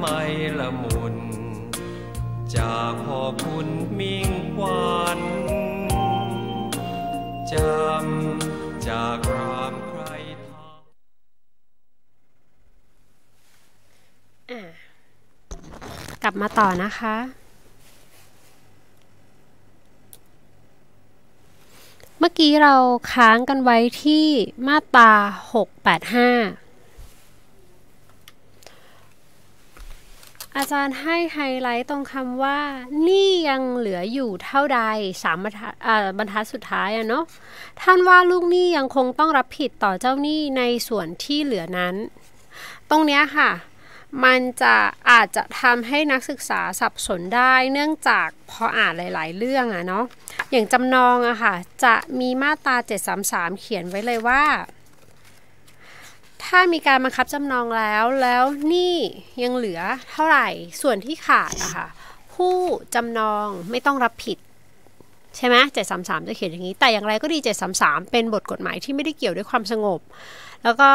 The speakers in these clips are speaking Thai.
ไม่ละมุนจากขอบคุณมิ่งควันจำจากรามใครทางกลับมาต่อนะคะ เมื่อกี้เราค้างกันไว้ที่มาตรา685อาจารย์ให้ไฮไลท์ตรงคำว่านี่ยังเหลืออยู่เท่าใดสามบรรทัดสุดท้ายอะเนาะท่านว่าลูกหนี้ยังคงต้องรับผิดต่อเจ้าหนี้ในส่วนที่เหลือนั้น ตรงเนี้ยค่ะ มันจะอาจจะทำให้นักศึกษาสับสนได้เนื่องจากพออ่านหลาย ๆ เรื่องอะเนาะอย่างจำนองอะค่ะ จะมีมาตรา733 เขียนไว้เลยว่าถ้ามีการบังคับจำนองแล้ว แล้วหนี้ยังเหลือเท่าไหร่ส่วนที่ขาดอะค่ะผู้จำนองไม่ต้องรับผิด ใช่ไหมเจ็ดสามสามจะเขียนอย่างนี้ แต่อย่างไรก็ดีเจ็ดสามสามเป็นบทกฎหมายที่ไม่ได้เกี่ยวด้วยความสงบ แล้วก็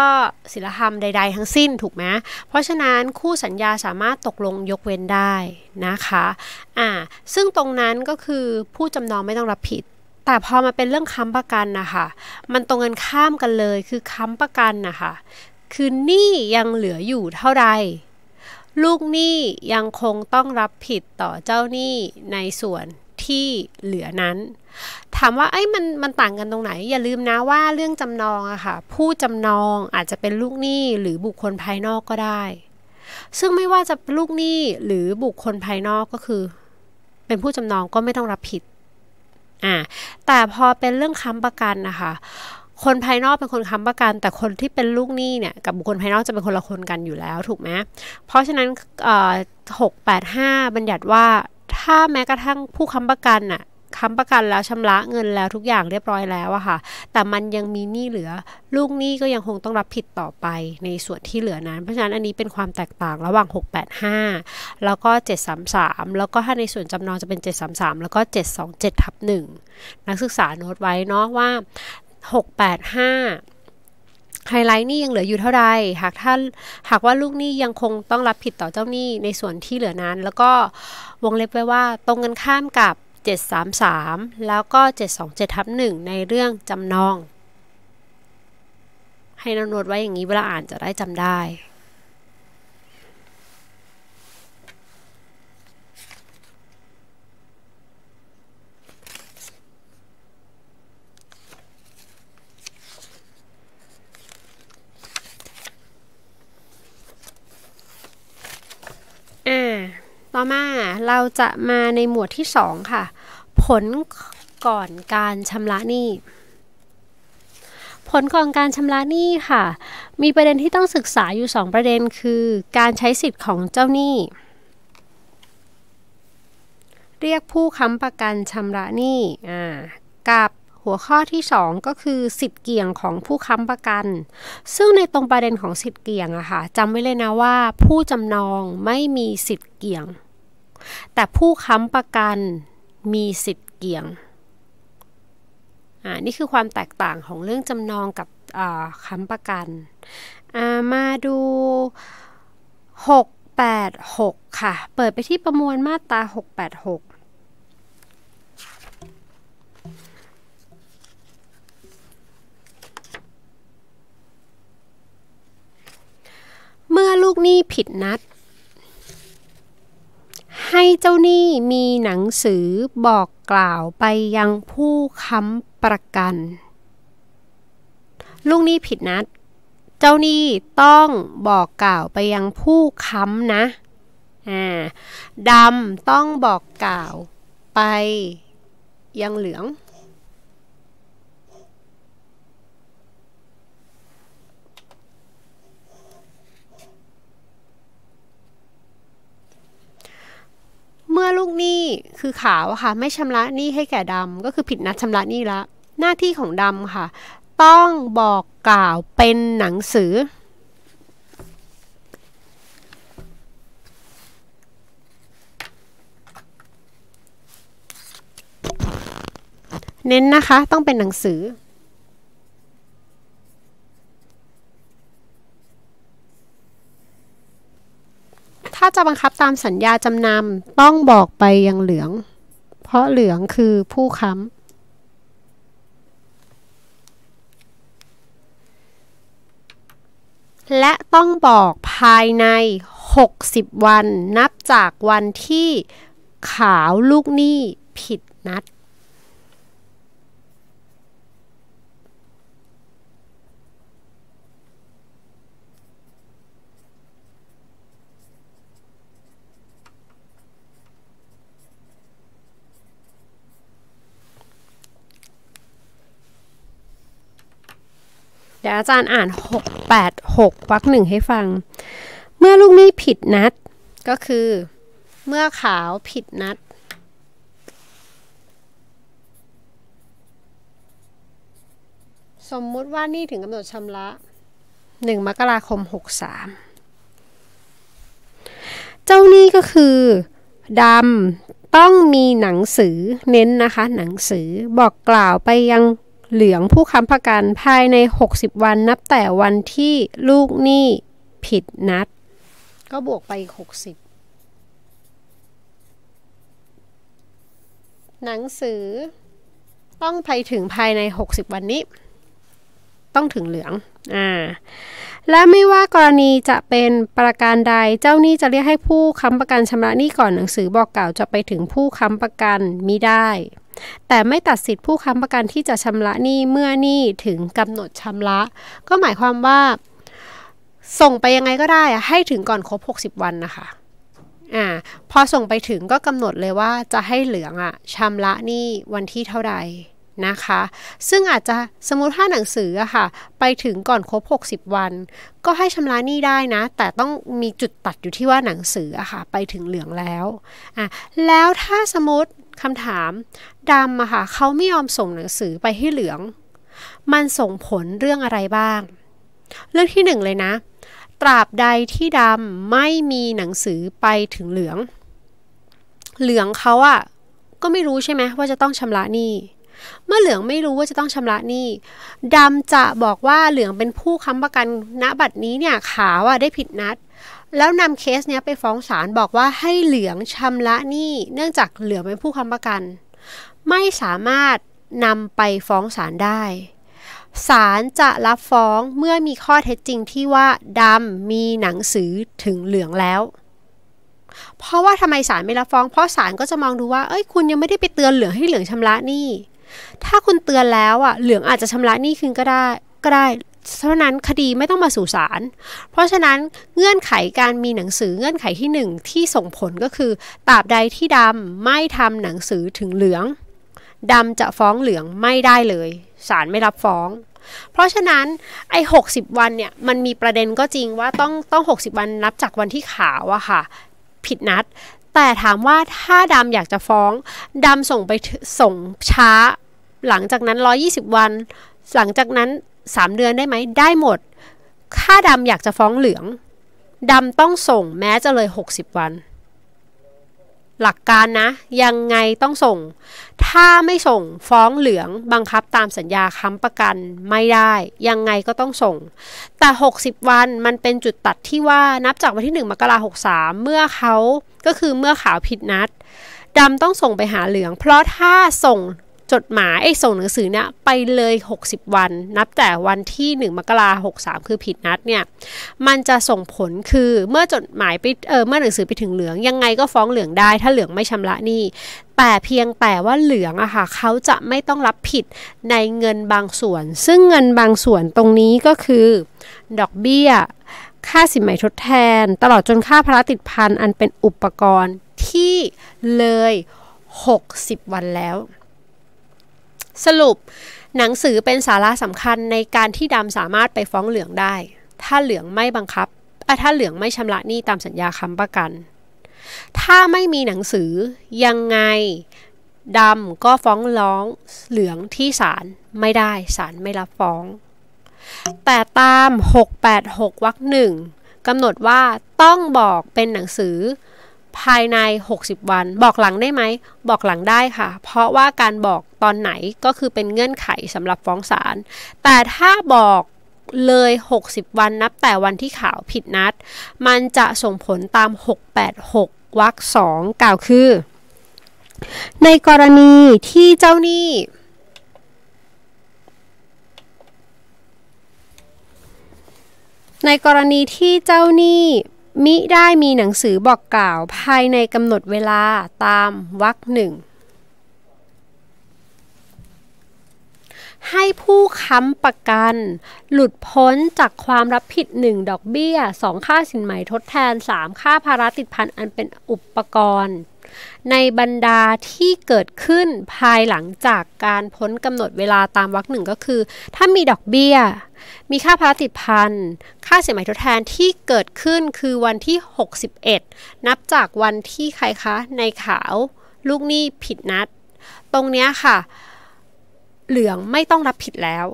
ศิลธรรมใด ๆ ทั้งสิ้นถูกไหมเพราะฉะนั้นคู่สัญญาสามารถตกลงยกเว้นได้นะคะอ่าซึ่งตรงนั้นก็คือผู้จำนองไม่ต้องรับผิดแต่พอมาเป็นเรื่องค้ำประกันนะคะ มันตรงกันข้ามกันเลยคือค้ำประกันนะคะ คือหนี้ยังเหลืออยู่เท่าใดลูกหนี้ยังคงต้องรับผิดต่อเจ้าหนี้ในส่วนที่เหลือนั้น ถามว่าไอ้มันมันต่างกันตรงไหน อย่าลืมนะว่าเรื่องจำนองอะค่ะ ผู้จำนองอาจจะเป็นลูกหนี้หรือบุคคลภายนอกก็ได้ ซึ่งไม่ว่าจะลูกหนี้หรือบุคคลภายนอกก็คือ เป็นผู้จำนองก็ไม่ต้องรับผิดอ่าแต่พอเป็นเรื่องค้ำประกันนะคะคนภายนอกเป็นคนค้ำประกัน แต่คนที่เป็นลูกหนี้เนี่ยกับบุคคลภายนอกจะเป็นคนละคนกันอยู่แล้วถูกไหมเพราะฉะนั้นหกแปดห้าบัญญัติว่าถ้าแม้กระทั่งผู้ค้ำประกันน่ะค้ำประกันแล้วชำระเงินแล้วทุกอย่างเรียบร้อยแล้วอะค่ะ แต่มันยังมีหนี้เหลือ ลูกหนี้ก็ยังคงต้องรับผิดต่อไปในส่วนที่เหลือนั้น เพราะฉะนั้นอันนี้เป็นความแตกต่างระหว่าง 685 แล้วก็ 733 แล้วก็ถ้าในส่วนจำนอง จะเป็น 733 แล้วก็ 727ทับ1นักศึกษาโน้ตไว้เนาะว่า 685 ไฮไลท์นี่ยังเหลืออยู่เท่าใดหากท่านหากว่าลูกหนี้ยังคงต้องรับผิดต่อเจ้าหนี้ในส่วนที่เหลือนั้น แล้วก็วงเล็บไว้ว่าตรงกันข้ามกับ733แล้วก็727ทับ1ในเรื่องจำนอง ให้นำนวดไว้อย่างนี้เวลาอ่านจะได้จำได้ต่อมาเราจะมาในหมวดที่ 2 ค่ะผลก่อนการชำระหนี้ ผลก่อนการชำระหนี้ค่ะ มีประเด็นที่ต้องศึกษาอยู่ 2 ประเด็นคือการใช้สิทธิ์ของเจ้าหนี้ เรียกผู้ค้ำประกันชำระหนี้ กับหัวข้อที่2ก็คือสิทธิ์เกี่ยงของผู้ค้ำประกัน ซึ่งในตรงประเด็นของสิทธิ์เกี่ยงอะค่ะจำไว้เลยนะว่าผู้จำนองไม่มีสิทธิ์เกี่ยง แต่ผู้ค้ำประกันมีสิทธิ์เกี่ยง อ่านี่คือความแตกต่างของเรื่องจำนองกับค้ำประกัน มาดู 686 ค่ะ เปิดไปที่ประมวลมาตรา686 เมื่อลูกหนี้ผิดนัดให้เจ้าหนี้มีหนังสือบอกกล่าวไปยังผู้ค้ำประกันลูกหนี้ผิดนัดเจ้าหนี้ต้องบอกกล่าวไปยังผู้ค้ำนะอ่าดำต้องบอกกล่าวไปยังเหลืองเมื่อลูกหนี้คือขาวค่ะไม่ชำระหนี้ให้แก่ดำก็คือผิดนัดชำระหนี้ละหน้าที่ของดำค่ะ ต้องบอกกล่าวเป็นหนังสือ เน้นนะคะต้องเป็นหนังสือถ้าจะบังคับตามสัญญาจำนำต้องบอกไปยังเหลือง เพราะเหลืองคือผู้ค้ำและต้องบอกภายใน 60 วันนับจากวันที่ขาวลูกหนี้ผิดนัดเดี๋ยวอาจารย์อ่าน686วรรคหนึ่ง ให้ฟัง เมื่อลูกหนี้ผิดนัดก็คือ เมื่อขาวผิดนัด สมมุติว่านี่ถึงกำหนดชำระหนึ่งมกราคม 63 เจ้านี้ก็คือดำต้องมีหนังสือเน้นนะคะ หนังสือบอกกล่าวไปยังเหลืองผู้ค้ำประกันภายใน 60 วันนับแต่วันที่ลูกหนี้ผิดนัด ก็บวกไปอีก60 หนังสือ ต้องไปถึงภายใน 60 วันนี้ ต้องถึงเหลืองอ่าและไม่ว่ากรณีจะเป็นประการใดเจ้าหนี้จะเรียกให้ผู้ค้ำประกันชำระหนี้ก่อนหนังสือบอกกล่าวจะไปถึงผู้ค้ำประกันมิได้แต่ไม่ตัดสิทธิผู้ค้ำประกันที่จะชำระหนี้เมื่อหนี้ถึงกำหนดชำระ ก็หมายความว่าส่งไปยังไงก็ได้ให้ถึงก่อนครบ 60 วันนะคะอ่าพอส่งไปถึงก็กำหนดเลยว่าจะให้เหลืองอะชำระหนี้วันที่เท่าใดนะคะ ซึ่งอาจจะสมมติถ้าหนังสืออะค่ะไปถึงก่อนครบ 60 วัน ก็ให้ชำระหนี้ได้นะแต่ต้องมีจุดตัดอยู่ที่ว่าหนังสืออะค่ะไปถึงเหลืองแล้วอ่ะแล้วถ้าสมมติคำถามดำอะค่ะเขาไม่ยอมส่งหนังสือไปให้เหลือง มันส่งผลเรื่องอะไรบ้าง เรื่องที่หนึ่งเลยนะ ตราบใดที่ดำไม่มีหนังสือไปถึงเหลือง เหลืองเขาอะก็ไม่รู้ใช่ไหมว่าจะต้องชำระหนี้เมื่อเหลืองไม่รู้ว่าจะต้องชำระหนี้ดำจะบอกว่าเหลืองเป็นผู้ค้ำประกันณบัตรนี้เนี่ยขาวอ่ะได้ผิดนัดแล้วนำเคสเนี้ยไปฟ้องศาลบอกว่าให้เหลืองชำระหนี้ เนื่องจากเหลืองเป็นผู้ค้ำประกัน ไม่สามารถนำไปฟ้องศาลได้ ศาลจะรับฟ้องเมื่อมีข้อเท็จจริงที่ว่าดำมีหนังสือถึงเหลืองแล้ว เพราะว่าทำไมศาลไม่รับฟ้อง เพราะศาลก็จะมองดูว่า เอ้ย คุณยังไม่ได้ไปเตือนเหลืองให้เหลืองชำระหนี้ ถ้าคุณเตือนแล้วอ่ะ เหลืองอาจจะชำระหนี้คืนก็ได้ ก็ได้เพราะนั้นคดีไม่ต้องมาสู่ศาล เพราะฉะนั้นเงื่อนไขการมีหนังสือ เงื่อนไขที่1ที่ส่งผลก็คือตราบใดที่ดำไม่ทำหนังสือถึงเหลืองดำจะฟ้องเหลืองไม่ได้เลยศาลไม่รับฟ้อง เพราะฉะนั้นไอ้60 วันเนี่ยมันมีประเด็นก็จริงว่าต้องต้อง60 วันนับจากวันที่ขาวอะค่ะผิดนัด แต่ถามว่าถ้าดำอยากจะฟ้องดำส่งไปส่งช้า หลังจากนั้น 120 วัน หลังจากนั้นสามเดือนได้ไหม ได้หมดค่าดำอยากจะฟ้องเหลืองดำต้องส่งแม้จะเลย 60 วัน หลักการนะยังไงต้องส่ง ถ้าไม่ส่งฟ้องเหลืองบังคับตามสัญญาค้ำประกันไม่ได้ยังไงก็ต้องส่ง แต่ 60 วันมันเป็นจุดตัดที่ว่านับจากวันที่ 1 มกราคมามเมื่อเขาก็คือเมื่อขาวผิดนัดดำต้องส่งไปหาเหลือง เพราะถ้าส่งจดหมายไอ้ส่งหนังสือเนี่ยไปเลย 60 วันนับแต่ วันที่ 1 มกราหกสามคือผิดนัดเนี่ยมันจะส่งผลคือเมื่อจดหมายไปเออเมื่อหนังสือไปถึงเหลือง ยังไงก็ฟ้องเหลืองได้ ถ้าเหลืองไม่ชำระหนี้แต่เพียงแต่ว่าเหลืองอะค่ะเขาจะไม่ต้องรับผิดในเงินบางส่วน ซึ่งเงินบางส่วนตรงนี้ก็คือดอกเบี้ยค่าสินใหมทดแทน ตลอดจนค่าพลาติดพันอันเป็นอุปกรณ์ที่เลย 60 วันแล้วสรุปหนังสือเป็นสาระสำคัญในการที่ดำสามารถไปฟ้องเหลืองได้ ถ้าเหลืองไม่บังคับถ้าเหลืองไม่ชำระหนี้ตามสัญญาค้ำประกัน ถ้าไม่มีหนังสือยังไงดำก็ฟ้องร้องเหลืองที่ศาลไม่ได้ศาลไม่รับฟ้อง แต่ตาม 686วรรคหนึ่งกำหนดว่าต้องบอกเป็นหนังสือภายใน 60 วันบอกหลังได้ไหม บอกหลังได้ค่ะ เพราะว่าการบอกตอนไหนก็คือเป็นเงื่อนไขสำหรับฟ้องศาล แต่ถ้าบอกเลย 60 วันนับแต่วันที่ข่าวผิดนัด มันจะส่งผลตาม 686วรรค2กล่าวคือ ในกรณีที่เจ้าหนี้ ในกรณีที่เจ้าหนี้มิได้มีหนังสือบอกกล่าวภายในกำหนดเวลาตามวรรคหนึ่งให้ผู้ค้ำประกันหลุดพ้นจากความรับผิด 1 ดอกเบี้ย 2 ค่าสินไหมทดแทน 3 ค่าภาระติดพันอันเป็นอุปกรณ์ ในบรรดาที่เกิดขึ้นภายหลังจากการพ้นกำหนดเวลาตามวรรคหนึ่งก็คือ ถ้ามีดอกเบี้ยมีค่าภารติพันค่าเสียหายทดแทนที่เกิดขึ้นคือวันที่ 61 นับจากวันที่ใครคะในขาวลูกหนี้ผิดนัด ตรงนี้ค่ะ เหลืองไม่ต้องรับผิดแล้ว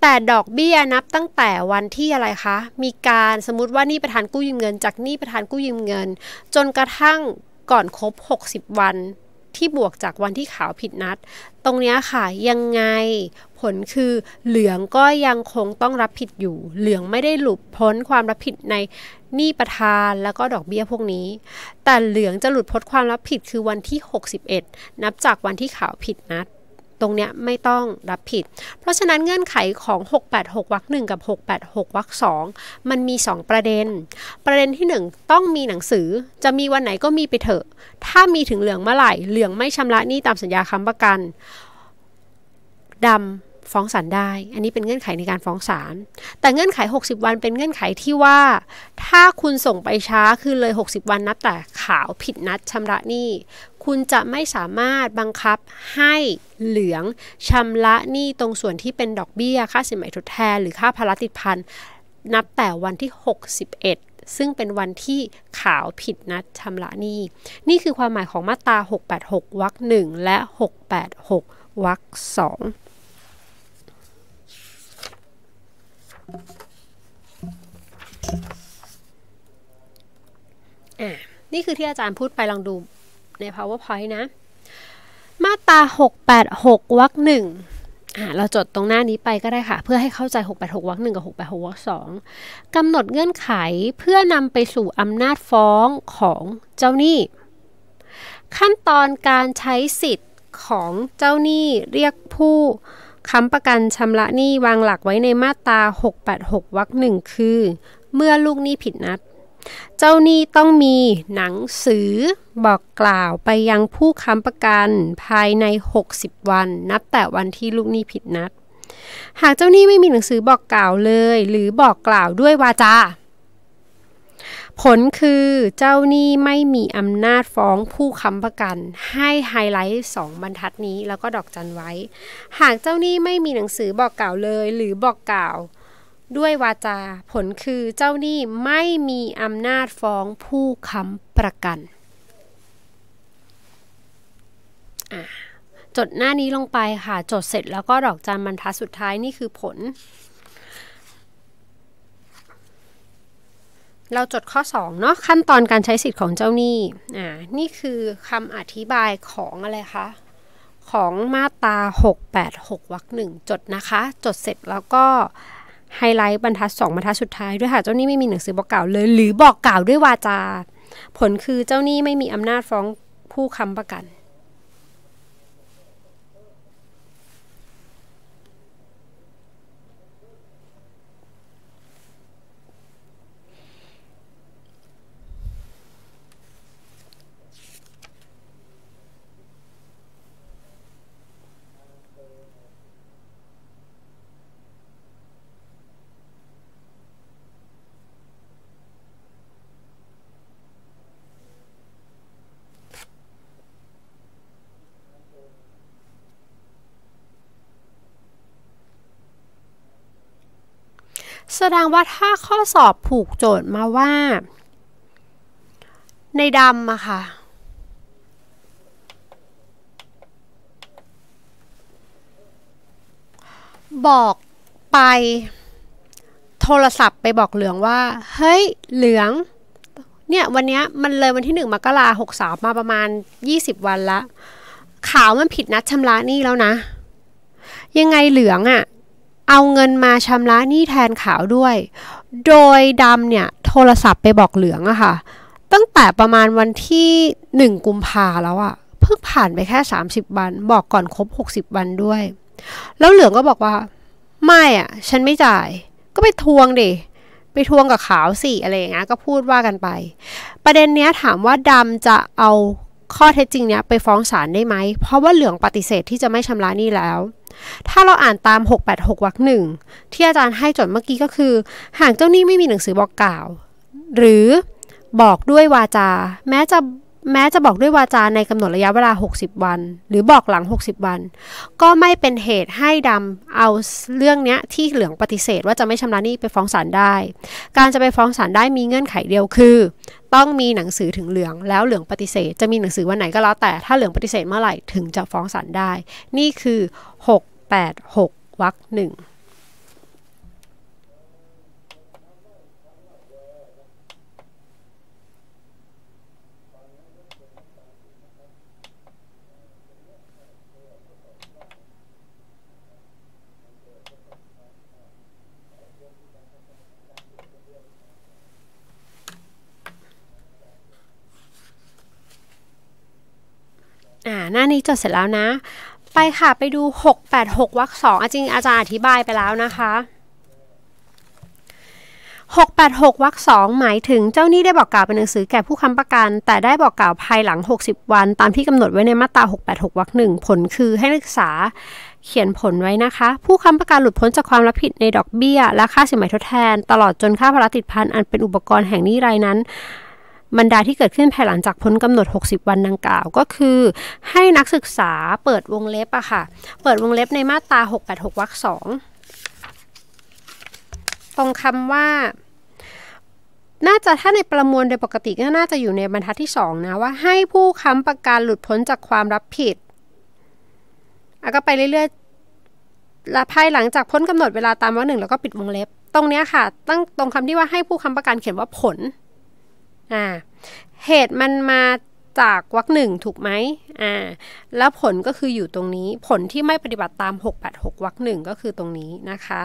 แต่ดอกเบี้ยนับตั้งแต่วันที่อะไรคะ มีการสมมติว่านี่ประธานกู้ยืมเงินจากนี่ประธานกู้ยืมเงินจนกระทั่งก่อนครบ 60 วันที่บวกจากวันที่ขาวผิดนัด ตรงนี้ค่ะยังไงผลคือเหลืองก็ยังคงต้องรับผิดอยู่ เหลืองไม่ได้หลุดพ้นความรับผิดในหนี้ประทานแล้วก็ดอกเบี้ยพวกนี้ แต่เหลืองจะหลุดพ้นความรับผิดคือวันที่ 61 นับจากวันที่ขาวผิดนัดตรงเนี้ยไม่ต้องรับผิด เพราะฉะนั้นเงื่อนไขของ 686วรรคงกับ 686วรรคงมันมี 2 ประเด็น ประเด็นที่ 1 ต้องมีหนังสือ จะมีวันไหนก็มีไปเถอะ ถ้ามีถึงเหลืองเมื่อไหร่ เหลืองไม่ชำระหนี้ตามสัญญาค้ำประกันดำฟ้องศาลได้ อันนี้เป็นเงื่อนไขในการฟ้องศาล แต่เงื่อนไข 60 วัน เป็นเงื่อนไขที่ว่า ถ้าคุณส่งไปช้า คือเลย 60 วันนับแต่ข่าวผิดนัดชำระหนี้ คุณจะไม่สามารถบังคับให้เหลืองชำระหนี้ตรงส่วนที่เป็นดอกเบี้ยค่าสินไหมทดแทนหรือค่าภาระติดพันนับแต่วันที่ 61 ซึ่งเป็นวันที่ข่าวผิดนัดชำระหนี้ นี่คือความหมายของมาตรา 686 วรรคหนึ่ง และ 686 วรรคสองอนี่คือที่อาจารย์พูดไปลองดูใน powerpoint นะ มาตรา 686วรรคหนึ่งเราจดตรงหน้านี้ไปก็ได้ค่ะ เพื่อให้เข้าใจ 686วรรคหนึ่งกับ 686วรรคสองกำหนดเงื่อนไขเพื่อนำไปสู่อำนาจฟ้องของเจ้าหนี้ ขั้นตอนการใช้สิทธิ์ของเจ้าหนี้เรียกผู้ค้ำประกันชำระหนี้วางหลักไว้ในมาตรา 686 วรรคหนึ่งคือ เมื่อลูกหนี้ผิดนัด เจ้าหนี้ต้องมีหนังสือบอกกล่าวไปยังผู้ค้ำประกันภายใน 60 วันนับแต่วันที่ลูกหนี้ผิดนัด หากเจ้าหนี้ไม่มีหนังสือบอกกล่าวเลยหรือบอกกล่าวด้วยวาจาผลคือเจ้าหนี้ไม่มีอำนาจฟ้องผู้ค้ำประกัน ให้ไฮไลท์2บรรทัดนี้แล้วก็ดอกจันไว้ หากเจ้าหนี้ไม่มีหนังสือบอกกล่าวเลยหรือบอกกล่าว ด้วยวาจาผลคือเจ้าหนี้ไม่มีอำนาจฟ้องผู้ค้ำประกัน จดหน้านี้ลงไปค่ะ จดเสร็จแล้วก็ดอกจันบรรทัดสุดท้าย นี่คือผลเราจดข้อ 2 เนาะขั้นตอนการใช้สิทธิ์ของเจ้าหนี้อ่านี่คือคำอธิบายของอะไรคะ ของมาตรา686วรรคหนึ่งจดนะคะ จดเสร็จแล้วก็ ไฮไลท์บรรทัด2บรรทัดสุดท้ายด้วยค่ะเจ้าหนี้ไม่มีหนังสือบอกกล่าวเลย หรือบอกกล่าวด้วยวาจา ผลคือเจ้าหนี้ไม่มีอำนาจฟ้องผู้ค้ำประกันแสดงว่าถ้าข้อสอบผูกโจทย์มาว่าในดำอะค่ะ บอกไปโทรศัพท์ไปบอกเหลืองว่า เฮ้ยเหลือง เนี่ยวันนี้มันเลยวันที่หนึ่งมกราหกสามมาประมาณยี่สิบวันละข่าวมันผิดนัดชำระหนี้แล้วนะ ยังไงเหลืองอะ่ะเอาเงินมาชำระหนี้แทนขาวด้วย โดยดำเนี่ยโทรศัพท์ไปบอกเหลืองอะค่ะ ตั้งแต่ประมาณวันที่ 1 กุมภาแล้วอะเพิ่งผ่านไปแค่ 30 วัน บอกก่อนครบ 60 วันด้วย แล้วเหลืองก็บอกว่า ไม่อะ ฉันไม่จ่าย ก็ไปทวงดิ ไปทวงกับขาวสิ อะไรอย่างเงี้ย ก็พูดว่ากันไป ประเด็นเนี้ยถามว่าดำจะเอาข้อเท็จจริงเนี้ยไปฟ้องศาลได้ไหม เพราะว่าเหลืองปฏิเสธที่จะไม่ชำระหนี้แล้วถ้าเราอ่านตาม 686วรรคหนึ่งที่อาจารย์ให้จดเมื่อกี้ก็คือหากเจ้าหนี้ไม่มีหนังสือบอกกล่าว หรือ บอกด้วยวาจา แม้จะแม้จะบอกด้วยวาจาในกำหนดระยะเวลา 60 วัน หรือบอกหลัง 60 วัน ก็ไม่เป็นเหตุให้ดำเอาเรื่องนี้ที่เหลืองปฏิเสธว่าจะไม่ชำระหนี้ไปฟ้องศาลได้ การจะไปฟ้องศาลได้มีเงื่อนไขเดียวคือ ต้องมีหนังสือถึงเหลืองแล้วเหลืองปฏิเสธ จะมีหนังสือวันไหนก็แล้วแต่ถ้าเหลืองปฏิเสธเมื่อไหร่ถึงจะฟ้องศาลได้ นี่คือ 686วรรคหนึ่ง่าหน้านี้จดเสร็จแล้วนะ ไปค่ะ ไปดู 686วรรคสองจริง อาจารย์อธิบายไปแล้วนะคะ 686วรรคสองหมายถึงเจ้าหนี้ได้บอกกล่าวเป็นหนังสือแก่ผู้ค้ำประกัน แต่ได้บอกกล่าวภายหลัง 60 วัน ตามที่กำหนดไว้ในมาตรา686วรรคหนึ่งผลคือให้นักศึกษาเขียนผลไว้นะคะ ผู้ค้ำประกันหลุดพ้นจากความรับผิดในดอกเบี้ย และค่าสินไหมทดแทน ตลอดจนค่าภาระติดพันอันเป็นอุปกรณ์แห่งนี้รายนั้นบรรดาที่เกิดขึ้นภายหลังจากพ้นกำหนด 60 วันดังกล่าวก็คือ ให้นักศึกษาเปิดวงเล็บอะค่ะเปิดวงเล็บในมาตรา686วรรคสองตรงคำว่า น่าจะถ้าในประมวลโดยปกติก็น่าจะอยู่ในบรรทัดที่2นะว่าให้ผู้ค้ำประกันหลุดพ้นจากความรับผิดก็ไปเรื่อยๆและภายหลังจาก พ้นกำหนดเวลาตามวรรคหนึ่งแล้วก็ปิดวงเล็บ ตรงนี้ค่ะ ตั้งตรงคำที่ว่าให้ผู้ค้ำประกันเขียนว่าผลอ่าเหตุมันมาจากวักหนึ่งถูกไหมอ่าแล้วผลก็คืออยู่ตรงนี้ ผลที่ไม่ปฏิบัติตาม686วักหนึ่งก็คือตรงนี้นะคะ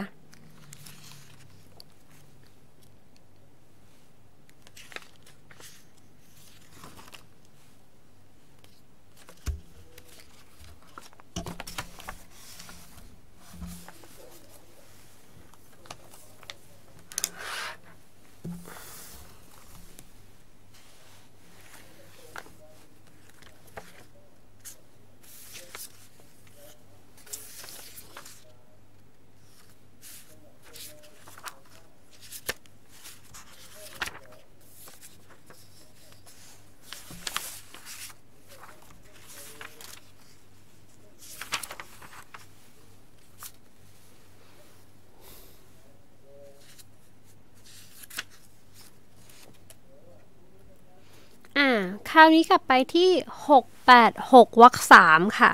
คราวนี้กลับไปที่686วรรคสามค่ะ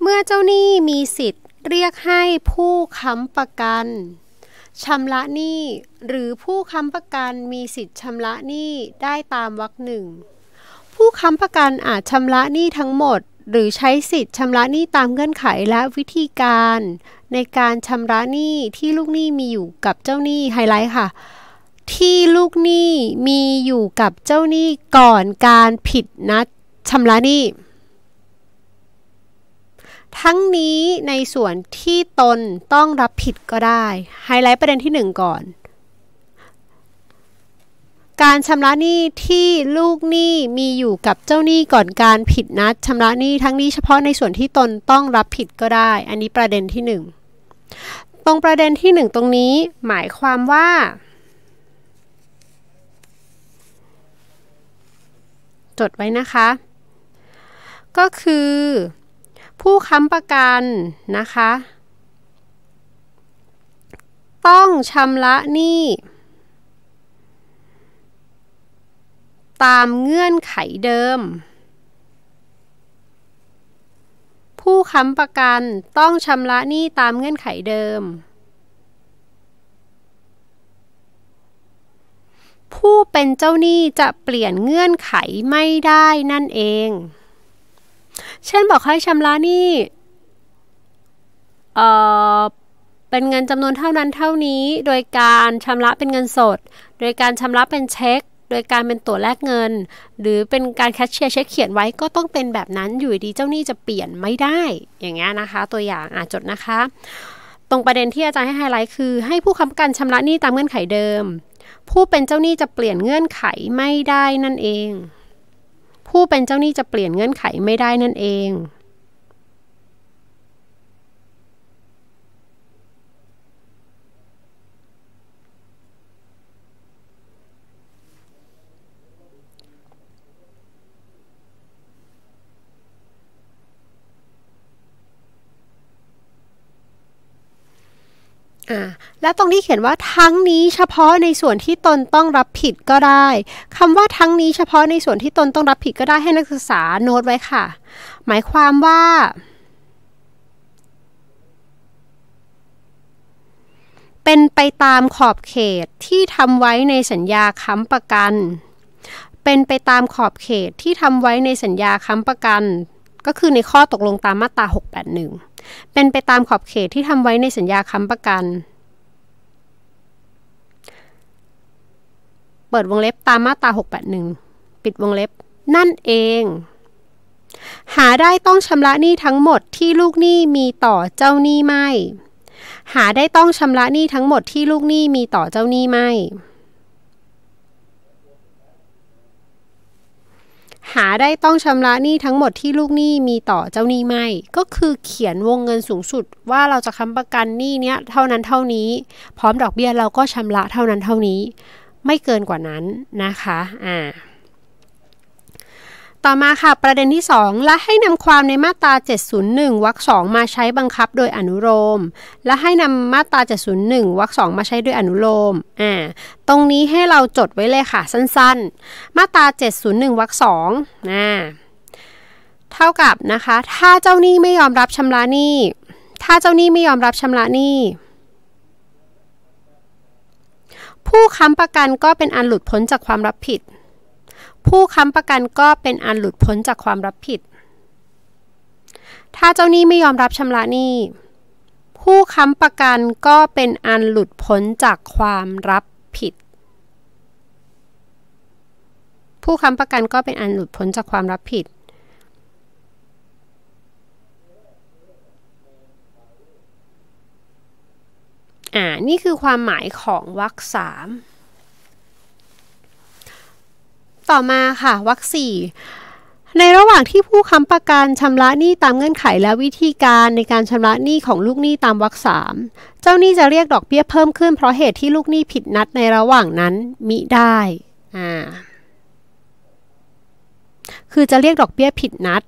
เมื่อเจ้าหนี้มีสิทธิ์ เรียกให้ผู้ค้ำประกันชำระหนี้ หรือผู้ค้ำประกันมีสิทธิ์ชำระหนี้ได้ตามวรรคหนึ่ง ผู้ค้ำประกันอาจชำระหนี้ทั้งหมด หรือใช้สิทธิ์ชำระหนี้ตามเงื่อนไขและวิธีการ ในการชำระหนี้ที่ลูกหนี้มีอยู่กับเจ้าหนี้ไฮไลท์ค่ะที่ลูกหนี้มีอยู่กับเจ้าหนี้ก่อนการผิดนัดชำระหนี้ ทั้งนี้ในส่วนที่ตนต้องรับผิดก็ได้ไฮไลท์ประเด็นที่หนึ่งก่อน การชำระหนี้ที่ลูกหนี้มีอยู่กับเจ้าหนี้ก่อนการผิดนัดชำระหนี้ทั้งนี้เฉพาะในส่วนที่ตนต้องรับผิดก็ได้ อันนี้ประเด็นที่หนึ่ง ตรงประเด็นที่หนึ่งตรงนี้ หมายความว่าจดไว้นะคะ ก็คือ ผู้ค้ำประกันนะคะต้องชำระหนี้ ตามเงื่อนไขเดิม ผู้ค้ำประกันต้องชำระหนี้ตามเงื่อนไขเดิมผู้เป็นเจ้าหนี้จะเปลี่ยนเงื่อนไขไม่ได้นั่นเองเช่นบอกให้ชำระหนี้เอ่อ เป็นเงินจำนวนเท่านั้นเท่านี้ โดยการชำระเป็นเงินสด โดยการชำระเป็นเช็ค โดยการเป็นตัวแลกเงิน หรือเป็นการแคชเชียร์เช็คเขียนไว้ก็ต้องเป็นแบบนั้นอยู่ดีเจ้าหนี้จะเปลี่ยนไม่ได้ อย่างเงี้ยนะคะตัวอย่างอาจจดนะคะ ตรงประเด็นที่อาจารย์ให้ไฮไลท์คือ ให้ผู้ค้ำกันชำระหนี้ตามเงื่อนไขเดิมผู้เป็นเจ้าหนี้จะเปลี่ยนเงื่อนไขไม่ได้นั่นเอง ผู้เป็นเจ้าหนี้จะเปลี่ยนเงื่อนไขไม่ได้นั่นเองอ่าและตรงนี้เขียนว่าทั้งนี้เฉพาะในส่วนที่ตนต้องรับผิดก็ได้ คำว่าทั้งนี้เฉพาะในส่วนที่ตนต้องรับผิดก็ได้ให้นักศึกษาโน้ตไว้ค่ะ หมายความว่า เป็นไปตามขอบเขตที่ทำไว้ในสัญญาค้ำประกัน เป็นไปตามขอบเขตที่ทำไว้ในสัญญาค้ำประกัน ก็คือในข้อตกลงตามมาตรา681เป็นไปตามขอบเขตที่ทำไว้ในสัญญาค้ำประกัน เปิดวงเล็บตามมาตรา681ปิดวงเล็บนั่นเอง หาได้ต้องชำระหนี้ทั้งหมดที่ลูกหนี้มีต่อเจ้าหนี้ไม่ หาได้ต้องชำระหนี้ทั้งหมดที่ลูกหนี้มีต่อเจ้าหนี้ไม่หาได้ต้องชำระหนี้ทั้งหมดที่ลูกหนี้มีต่อเจ้าหนี้ไม่ ก็คือเขียนวงเงินสูงสุดว่าเราจะค้ำประกันหนี้เนี้ยเท่านั้นเท่านี้ พร้อมดอกเบี้ยเราก็ชำระเท่านั้นเท่านี้ ไม่เกินกว่านั้นนะคะ อ่าต่อมาค่ะ ประเด็นที่ 2และให้นำความในมาตรา 701วรรคสองมาใช้บังคับโดยอนุโลม และให้นำมาตรา701วรรคสองมาใช้โดยอนุโลมอ่าตรงนี้ให้เราจดไว้เลยค่ะสั้นๆ มาตรา 701วรรคสองนะเท่ากับนะคะ ถ้าเจ้าหนี้ไม่ยอมรับชำระหนี้ ถ้าเจ้าหนี้ไม่ยอมรับชำระหนี้ ผู้ค้ำประกันก็เป็นอันหลุดพ้นจากความรับผิดผู้ค้ำประกันก็เป็นอันหลุดพ้นจากความรับผิด ถ้าเจ้าหนี้ไม่ยอมรับชำระหนี้ ผู้ค้ำประกันก็เป็นอันหลุดพ้นจากความรับผิด ผู้ค้ำประกันก็เป็นอันหลุดพ้นจากความรับผิด อ่า นี่คือความหมายของวรรคสามต่อมาค่ะวรรคสี่ในระหว่างที่ผู้ค้ำประกันชำระหนี้ตามเงื่อนไขและวิธีการในการชำระหนี้ของลูกหนี้ตามวรรคสามเจ้าหนี้จะเรียกดอกเบี้ยเพิ่มขึ้นเพราะเหตุที่ลูกหนี้ผิดนัดในระหว่างนั้นมิได้อ่าคือจะเรียกดอกเบี้ยผิดนัด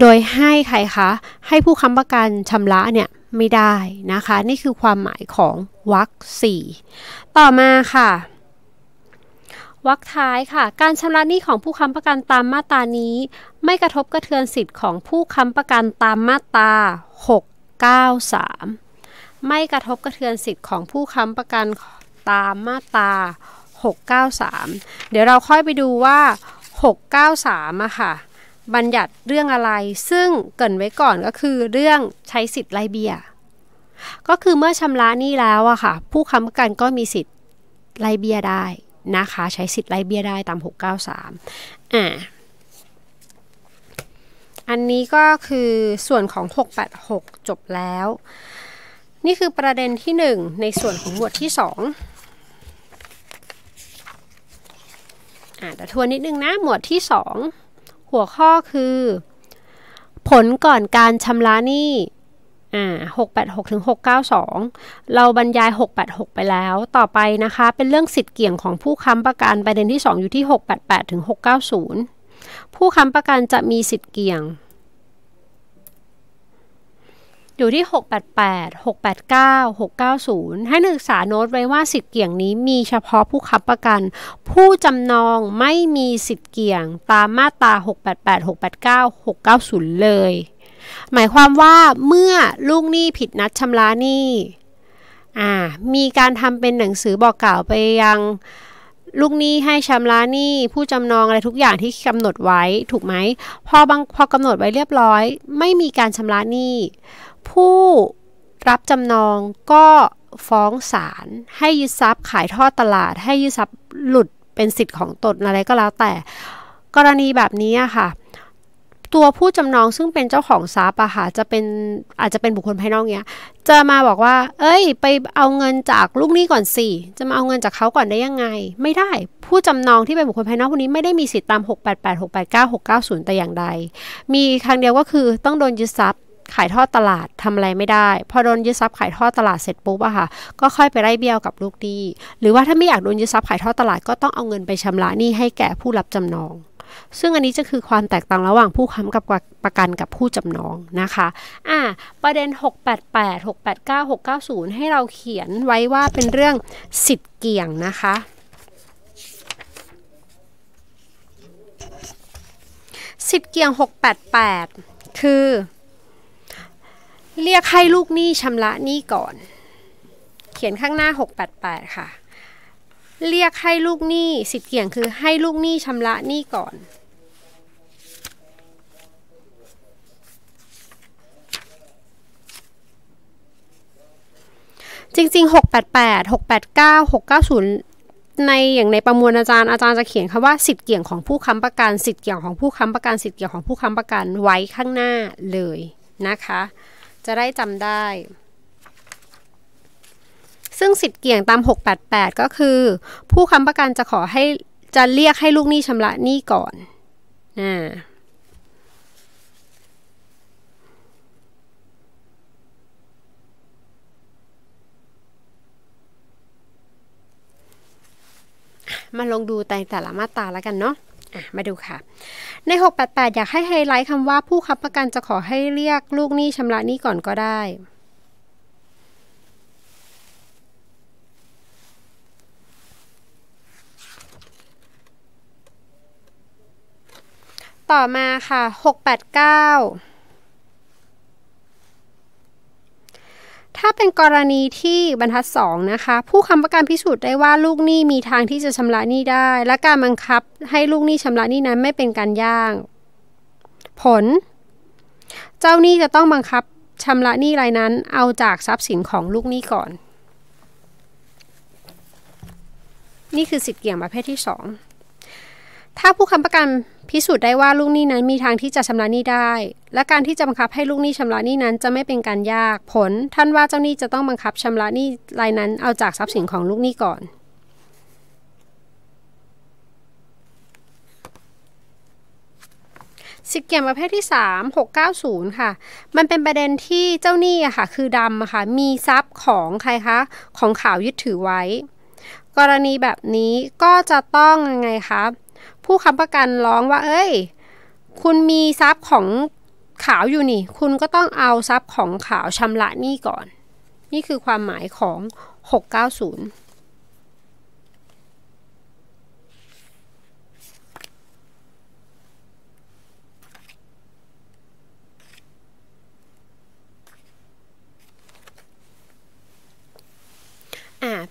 โดยให้ใครคะให้ผู้ค้ำประกันชำระเนี่ยไม่ได้นะคะ นี่คือความหมายของวรรคสี่ต่อมาค่ะวักท้ายค่ะ การชำระหนี้ของผู้ค้ำประกันตามมาตานี้ ไม่กระทบกระเทือนสิทธิ์ของผู้ค้ำประกันตามมาตรา693 ไม่กระทบกระเทือนสิทธิ์ของผู้ค้ำประกันตามมาตรา693 เดี๋ยวเราค่อยไปดูว่า 693อะค่ะบัญญัติเรื่องอะไร ซึ่งเกินไว้ก่อนก็คือเรื่องใช้สิทธิ์ไรเบียก็คือเมื่อชำระหนี้แล้วอะค่ะ ผู้ค้ำประกันก็มีสิทธิ์ไรเบียได้นะคะใช้สิทธิ์ไล่เบี้ยได้ตาม 693อ่าอันนี้ก็คือส่วนของ 686 จบแล้ว นี่คือประเด็นที่ 1 ในส่วนของหมวดที่2อ่าแต่ทวนนิดนึงนะหมวดที่ 2 หัวข้อคือ ผลก่อนการชำระหนี้อ่า686ถึง692 เราบรรยาย 686 ไปแล้ว ต่อไปนะคะ เป็นเรื่องสิทธิ์เกี่ยงของผู้ค้ำประกันประเด็นที่2อยู่ที่ 688ถึง690 ผู้ค้ำประกันจะมีสิทธิ์เกี่ยงอยู่ที่ 688 689 690 ให้นักศึกษาโน้ตไว้ว่าสิทธิ์เกี่ยงนี้มีเฉพาะผู้ค้ำประกันผู้จำนองไม่มีสิทธิ์เกี่ยงตามมาตรา688 689 690 เลยหมายความว่าเมื่อลูกหนี้ผิดนัดชำระหนี้มีการทำเป็นหนังสือบอกกล่าวไปยังลูกหนี้ให้ชำระหนี้ ผู้จำนองอะไรทุกอย่างที่กำหนดไว้ถูกไหมพอบางพอกำหนดไว้เรียบร้อย ไม่มีการชำระหนี้ ผู้รับจำนองก็ฟ้องศาลให้ยึดทรัพย์ขายทอดตลาด ให้ยึดทรัพย์หลุดเป็นสิทธิ์ของตนอะไรก็แล้วแต่ กรณีแบบนี้ค่ะตัวผู้จำนองซึ่งเป็นเจ้าของทรัพย์อะค่ะจะเป็นอาจจะเป็นบุคคลภายนอกเนี้ยจะมาบอกว่า เอ้ย ไปเอาเงินจากลูกหนี้ก่อนสิจะมาเอาเงินจากเขาก่อนได้ยังไง ไม่ได้ ผู้จำนองที่เป็นบุคคลภายนอกคนนี้ไม่ได้มีสิทธิตาม688 689 690 แต่อย่างใด มีครั้งเดียวก็คือต้องโดนยึดทรัพย์ขายทอดตลาดทำอะไรไม่ได้ พอโดนยึดทรัพย์ขายทอดตลาดเสร็จปุ๊บอะค่ะก็ค่อยไปไล่เบี้ยวกับลูกดีหรือว่าถ้าไม่อยากโดนยึดทรัพย์ขายทอดตลาดก็ต้องเอาเงินไปชำระหนี้ให้แก่ผู้รับจำนองซึ่งอันนี้จะคือความแตกต่างระหว่างผู้ค้ำกับประกันกับผู้จำนองนะคะ อ่า ประเด็น 688 689 690 ให้เราเขียนไว้ว่าเป็นเรื่องสิทธิ์เกี่ยงนะคะ สิทธิ์เกี่ยง 688 คือ เรียกให้ลูกหนี้ชำระหนี้ก่อน เขียนข้างหน้า 688 ค่ะเรียกให้ลูกหนี้สิทธิเกี่ยงคือให้ลูกหนี้ชำระหนี้ก่อน จริง ๆ 688 689 690 ในอย่างในประมวลอาจารย์อาจารย์จะเขียนคำว่าสิทธิ์เกี่ยงของผู้ค้าประกันสิทธิ์เกี่ยงของผู้ค้าประกันสิทธิ์เกี่ยงของผู้ค้าประกันไว้ข้างหน้าเลยนะคะ จะได้จำได้ซึ่งสิทธิเกี่ยงตาม 688 ก็คือ ผู้ค้ำประกันจะขอให้จะเรียกให้ลูกหนี้ชำระหนี้ก่อนนะมาลงดูแต่ละมาตราแล้วกันเนาะมาดูค่ะ ใน 688 อยากให้ไฮไลท์คำว่าผู้ค้ำประกันจะขอให้เรียกลูกหนี้ชำระหนี้ก่อนก็ได้ต่อมาค่ะ689 ถ้าเป็นกรณีที่บรรทัด2นะคะผู้ค้ำประกันพิสูจน์ได้ว่าลูกหนี้มีทางที่จะชำระหนี้ได้ และการบังคับให้ลูกหนี้ชำระหนี้นั้นไม่เป็นการย่าง ผล เจ้าหนี้จะต้องบังคับชำระหนี้รายนั้น เอาจากทรัพย์สินของลูกหนี้ก่อน นี่คือสิทธิเกี่ยงประเภทที่ 2ถ้าผู้ค้ำประกันพิสูจน์ได้ว่าลูกหนี้นั้นมีทางที่จะชำระหนี้ได้ และการที่จะบังคับให้ลูกหนี้ชำระหนี้นั้น จะไม่เป็นการยาก ผล ท่านว่าเจ้าหนี้จะต้องบังคับชำระหนี้รายนั้น เอาจากทรัพย์สินของลูกหนี้ก่อนสิเกียมประเภทที่ 3 690 ค่ะ มันเป็นประเด็นที่เจ้าหนี้อะค่ะคือดำอะค่ะมีทรัพย์ของใครคะ ของข่าวยึดถือไว้ กรณีแบบนี้ก็จะต้องยังไงคะผู้ค้ำประกันร้องว่าเอ้ยคุณมีทรัพย์ของขาวอยู่นี่ คุณก็ต้องเอาทรัพย์ของขาวชำระหนี้ก่อน นี่คือความหมายของ 690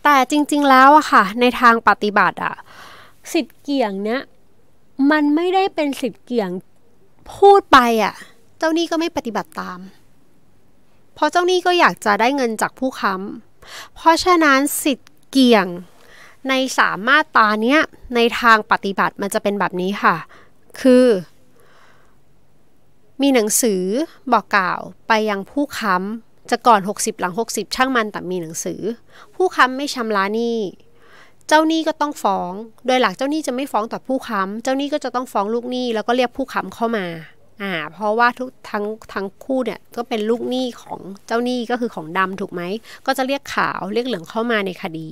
แต่จริงๆแล้วอะค่ะ ในทางปฏิบัติอะสิทธิ์เกี่ยงเนี้ยมันไม่ได้เป็นสิทธิ์เกี่ยงพูดไปอะ่ะ เจ้าหนี้ก็ไม่ปฏิบัติตามเพราะเจ้าหนี้ก็อยากจะได้เงินจากผู้ค้ำเพราะฉะนั้นสิทธิ์เกี่ยง ในสามราตาเนี้ยในทางปฏิบัติมันจะเป็นแบบนี้ค่ะ คือ มีหนังสือบอกกล่าวไปยังผู้ค้ำจะก่อน 60 หลัง 60 ช่างมันแต่มีหนังสือ ผู้ค้ำไม่ชำระหนี้เจ้าหนี้ก็ต้องฟ้อง โดยหลักเจ้าหนี้จะไม่ฟ้องต่อผู้ค้ำ เจ้าหนี้ก็จะต้องฟ้องลูกหนี้แล้วก็เรียกผู้ค้ำเข้ามาอ่าเพราะว่าทุกทั้งทั้งคู่เนี่ยก็เป็นลูกหนี้ของเจ้าหนี้ก็คือของดำถูกไหม ก็จะเรียกขาวเรียกเหลืองเข้ามาในคดี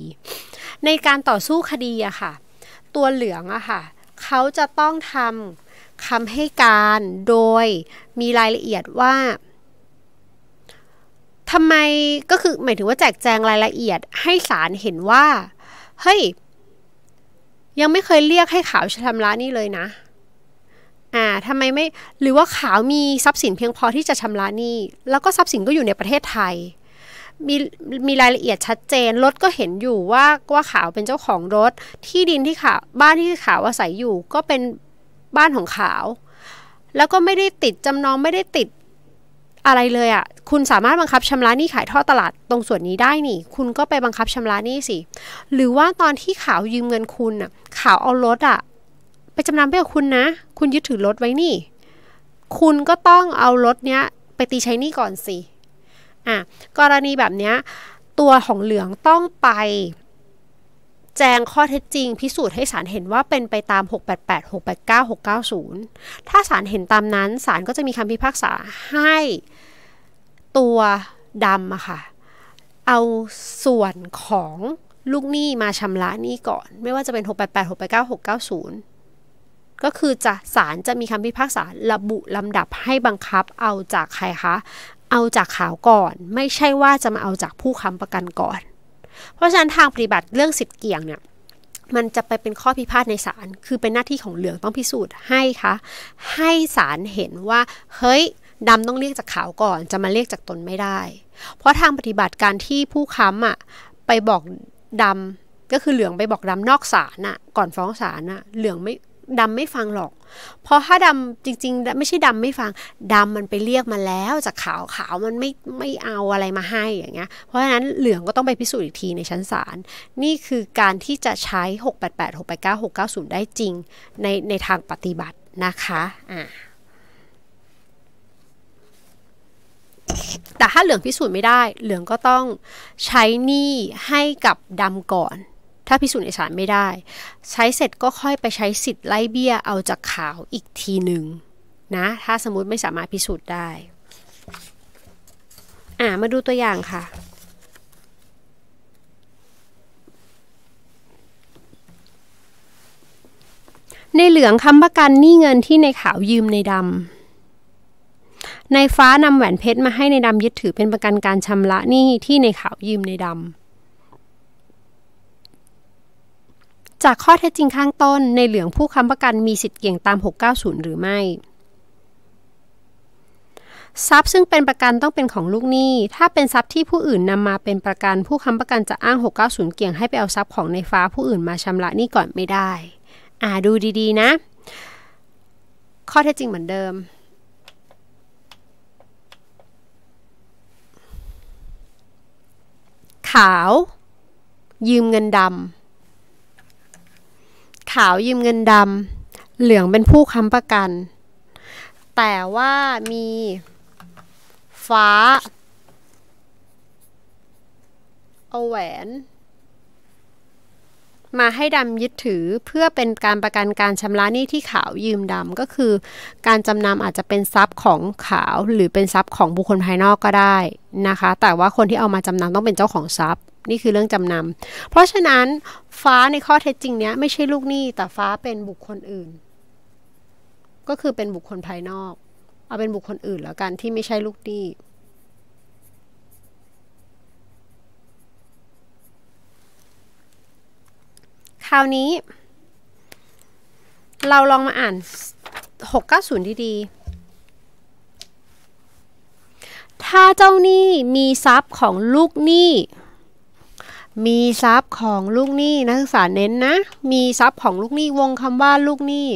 ในการต่อสู้คดีอะค่ะ ตัวเหลืองอะค่ะ เขาจะต้องทำคำให้การ โดยมีรายละเอียดว่าทำไม ก็คือหมายถึงว่าแจกแจงรายละเอียดให้ศาลเห็นว่าเฮ้ยยังไม่เคยเรียกให้ขาวชำระนี่เลยนะ อ่าทำไมไม่ หรือว่าขาวมีทรัพย์สินเพียงพอที่จะชำระนี่แล้วก็ทรัพย์สินก็อยู่ในประเทศไทย มีมีรายละเอียดชัดเจนรถก็เห็นอยู่ว่าว่า ขาวเป็นเจ้าของรถที่ดินที่ขาว บ้านที่ขาวอาศัยอยู่ ก็เป็นบ้านของขาว แล้วก็ไม่ได้ติดจำนองไม่ได้ติดอะไรเลยอะ่ะ คุณสามารถบังคับชำระหนี้ขายท่อตลาดตรงส่วนนี้ได้นี่ คุณก็ไปบังคับชำระหนี้สิ หรือว่าตอนที่ขาวยืมเงินคุณอ่ะขาวเอารถอ่ะไปจำนำไปกับคุณนะ คุณยึดถือรถไว้นี่ คุณก็ต้องเอารถเนี้ยไปตีใช้หนี้ก่อนสิ อ่ะ กรณีแบบเนี้ย ตัวของเหลืองต้องไป แจ้งข้อเท็จจริงพิสูจน์ให้ศาลเห็นว่าเป็นไปตาม 688 689 690 ถ้าศาลเห็นตามนั้น ศาลก็จะมีคำพิพากษาให้ตัวดำอะค่ะ เอาส่วนของลูกหนี้มาชำระหนี้ก่อน ไม่ว่าจะเป็น 688 689 690 ก็คือจะศาลจะมีคำพิพากษาระบุลำดับให้บังคับเอาจากใครคะ เอาจากขาวก่อน ไม่ใช่ว่าจะมาเอาจากผู้ค้ำประกันก่อน เพราะฉะนั้นทางปฏิบัติเรื่องสิทธิ์เกี่ยงเนี่ย มันจะไปเป็นข้อพิพาทในศาล คือเป็นหน้าที่ของเหลืองต้องพิสูจน์ให้คะ ให้ศาลเห็นว่า เฮ้ยดำต้องเรียกจากขาวก่อนจะมาเรียกจากตนไม่ได้ เพราะทางปฏิบัติการที่ผู้ค้ำอ่ะไปบอกดำก็คือเหลืองไปบอกดำนอกศาลอ่ะก่อนฟ้องศาลอ่ะเหลืองไม่ดำไม่ฟังหรอก เพราะถ้าดำจริงๆ ไม่ใช่ดำไม่ฟังดำมันไปเรียกมาแล้ว จากขาวขาวมันไม่ไม่เอาอะไรมาให้อย่างเงี้ยเพราะฉะนั้นเหลืองก็ต้องไปพิสูจน์อีกทีในชั้นศาลนี่คือการที่จะใช้ 688 689 690 ได้จริงในในทางปฏิบัตินะคะอ่าแต่ถ้าเหลืองพิสูจน์ไม่ได้ เหลืองก็ต้องใช้หนี้ให้กับดำก่อน ถ้าพิสูจน์เอกสารไม่ได้ ใช้เสร็จก็ค่อยไปใช้สิทธิ์ไล่เบี้ยเอาจากขาวอีกทีหนึ่งนะถ้าสมมติไม่สามารถพิสูจน์ได้อ่ามาดูตัวอย่างค่ะ ในเหลืองคำประกันหนี้เงินที่ในขาวยืมในดำนายฟ้านำแหวนเพชรมาให้ในดำยึดถือเป็นประกันการชำระหนี้ที่ในขาวยืมในดำจากข้อเท็จจริงข้างต้นในเหลืองผู้ค้ำประกันมีสิทธิ์เกี่ยงตาม 690 หรือไม่ ทรัพย์ซึ่งเป็นประกันต้องเป็นของลูกหนี้ ถ้าเป็นทรัพย์ที่ผู้อื่นนำมาเป็นประกันผู้ค้ำประกันจะอ้าง 690 เกี่ยงให้ไปเอาทรัพย์ของในฟ้าผู้อื่นมาชำระหนี้ก่อนไม่ได้อ่าดูดีๆนะ ข้อเท็จจริงเหมือนเดิมขาวยืมเงินดำขาว ยืมเงินดำเหลืองเป็นผู้ค้ำประกัน แต่ว่ามี ฟ้า เอาแหวนมาให้ดำยึดถือเพื่อเป็นการประกันการชำระหนี้ที่ขาวยืมดำก็คือการจำนำอาจจะเป็นทรัพย์ของขาว หรือเป็นทรัพย์ของบุคคลภายนอกก็ได้นะคะ แต่ว่าคนที่เอามาจำนำต้องเป็นเจ้าของทรัพย์ นี่คือเรื่องจำนำเพราะฉะนั้นฟ้าในข้อเท็จจริงเนี้ยไม่ใช่ลูกหนี้ แต่ฟ้าเป็นบุคคลอื่น ก็คือเป็นบุคคลภายนอก เอาเป็นบุคคลอื่น แล้วกันที่ไม่ใช่ลูกหนี้คราวนี้เราลองมาอ่าน 690ดีๆ ถ้าเจ้าหนี้มีทรัพย์ของลูกหนี้ มีทรัพย์ของลูกหนี้นักศึกษาเน้นนะ มีทรัพย์ของลูกหนี้วงคำว่าลูกหนี้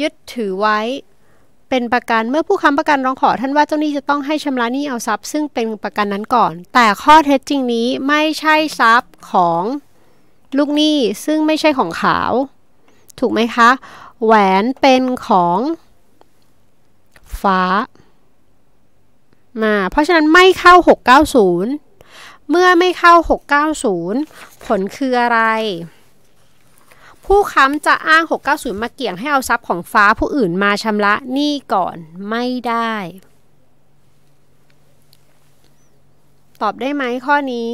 ยึดถือไว้เป็นประกันเมื่อผู้ค้ำประกันร้องขอ ท่านว่าเจ้าหนี้จะต้องให้ชำระหนี้เอาทรัพย์ ซึ่งเป็นประกันนั้นก่อน แต่ข้อเท็จจริงนี้ไม่ใช่ทรัพย์ของลูกหนี้ซึ่งไม่ใช่ของขาว ถูกไหมคะ แหวนเป็นของฟ้ามาเพราะฉะนั้นไม่เข้า 690 เมื่อไม่เข้า 690 ผลคืออะไรผู้ค้ำจะอ้าง 690 มาเกี่ยงให้เอาทรัพย์ของฟ้าผู้อื่นมาชำระหนี้ก่อนไม่ได้ ตอบได้ไหมข้อนี้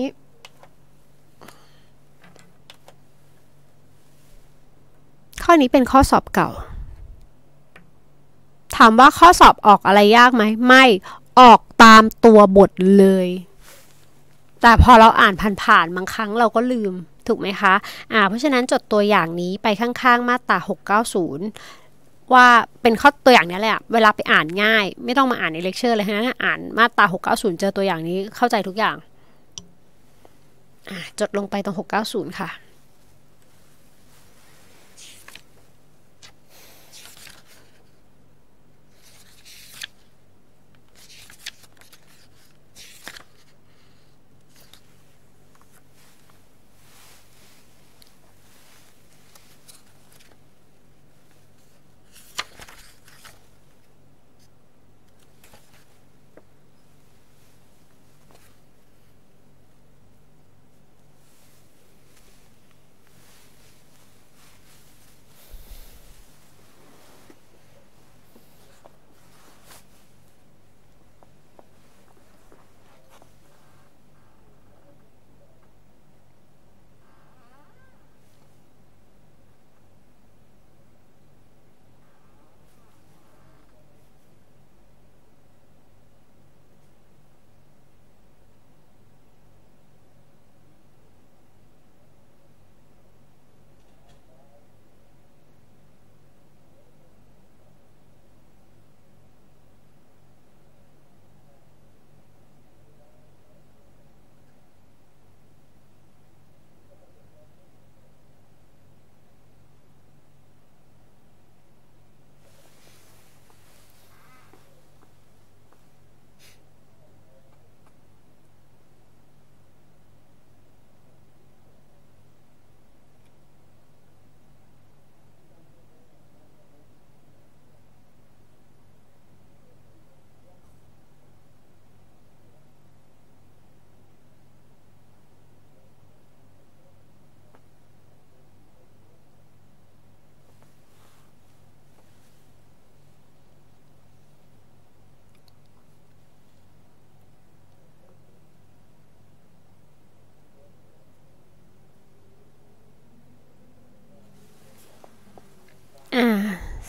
ข้อนี้เป็นข้อสอบเก่า ถามว่าข้อสอบออกอะไรยากไหมไม่ออกตามตัวบทเลย แต่พอเราอ่านผ่านๆบางครั้งเราก็ลืมถูกไหมคะ อ่า เพราะฉะนั้นจดตัวอย่างนี้ไปข้างๆ มาตรา690 ว่าเป็นข้อตัวอย่างนี้แหละ เวลาไปอ่านง่าย ไม่ต้องมาอ่านในเลคเชอร์เลยฮะอ่านมาตรา690 เจอตัวอย่างนี้เข้าใจทุกอย่าง จดลงไปตรง 690 ค่ะ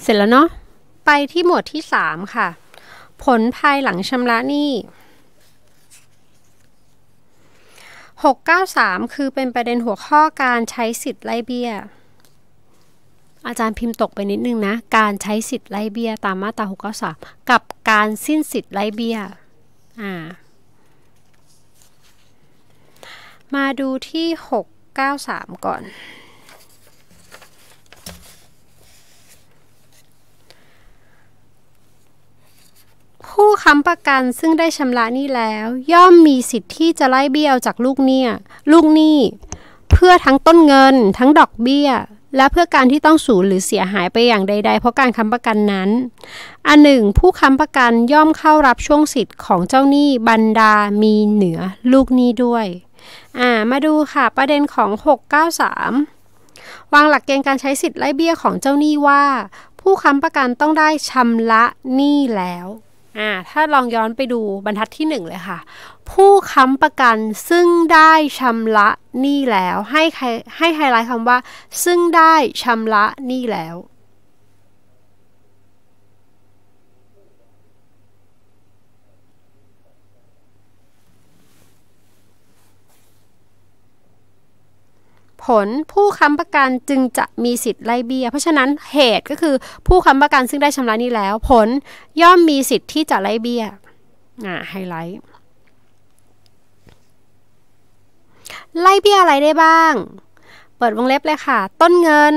เสร็จแล้วเนาะไปที่หมวดที่ 3 ค่ะ ผลภายหลังชำระหนี้ 693 คือเป็นประเด็นหัวข้อการใช้สิทธิ์ไล่เบี้ย อาจารย์พิมพ์ตกไปนิดนึงนะ การใช้สิทธิ์ไล่เบี้ย ตามมาตรา693 กับการสิ้นสิทธิ์ไล่เบี้ยอ่ามาดูที่ 693 ก่อนผู้ค้ำประกันซึ่งได้ชำระหนี้แล้ว ย่อมมีสิทธิ์ที่จะไล่เบี้ยจากลูกหนี้ลูกหนี้ เพื่อทั้งต้นเงินทั้งดอกเบี้ย และเพื่อการที่ต้องสูญหรือเสียหายไปอย่างใด ๆ เพราะการค้ำประกันนั้นอันหนึ่ง ผู้ค้ำประกันย่อมเข้ารับช่วงสิทธิ์ของเจ้าหนี้ บรรดา มีเหนือลูกหนี้ด้วยอ่ามาดูค่ะประเด็นของ 693 วางหลักเกณฑ์การใช้สิทธิ์ไล่เบี้ยของเจ้าหนี้ว่า ผู้ค้ำประกันต้องได้ชำระหนี้แล้วอ่า ถ้าลองย้อนไปดูบรรทัดที่1เลยค่ะ ผู้ค้ำประกันซึ่งได้ชำระหนี้แล้ว ให้ให้ไฮไลท์คำว่า ซึ่งได้ชำระหนี้แล้วผลผู้ค้ำประกันจึงจะมีสิทธิ์ไล่เบี้ยเพราะฉะนั้นเหตุก็คือผู้ค้ำประกันซึ่งได้ชำระนี้แล้ว ผลย่อมมีสิทธิ์ที่จะไล่เบี้ยอ่าไฮไลท์ไล่เบี้ยอะไรได้บ้าง เปิดวงเล็บเลยค่ะ ต้นเงิน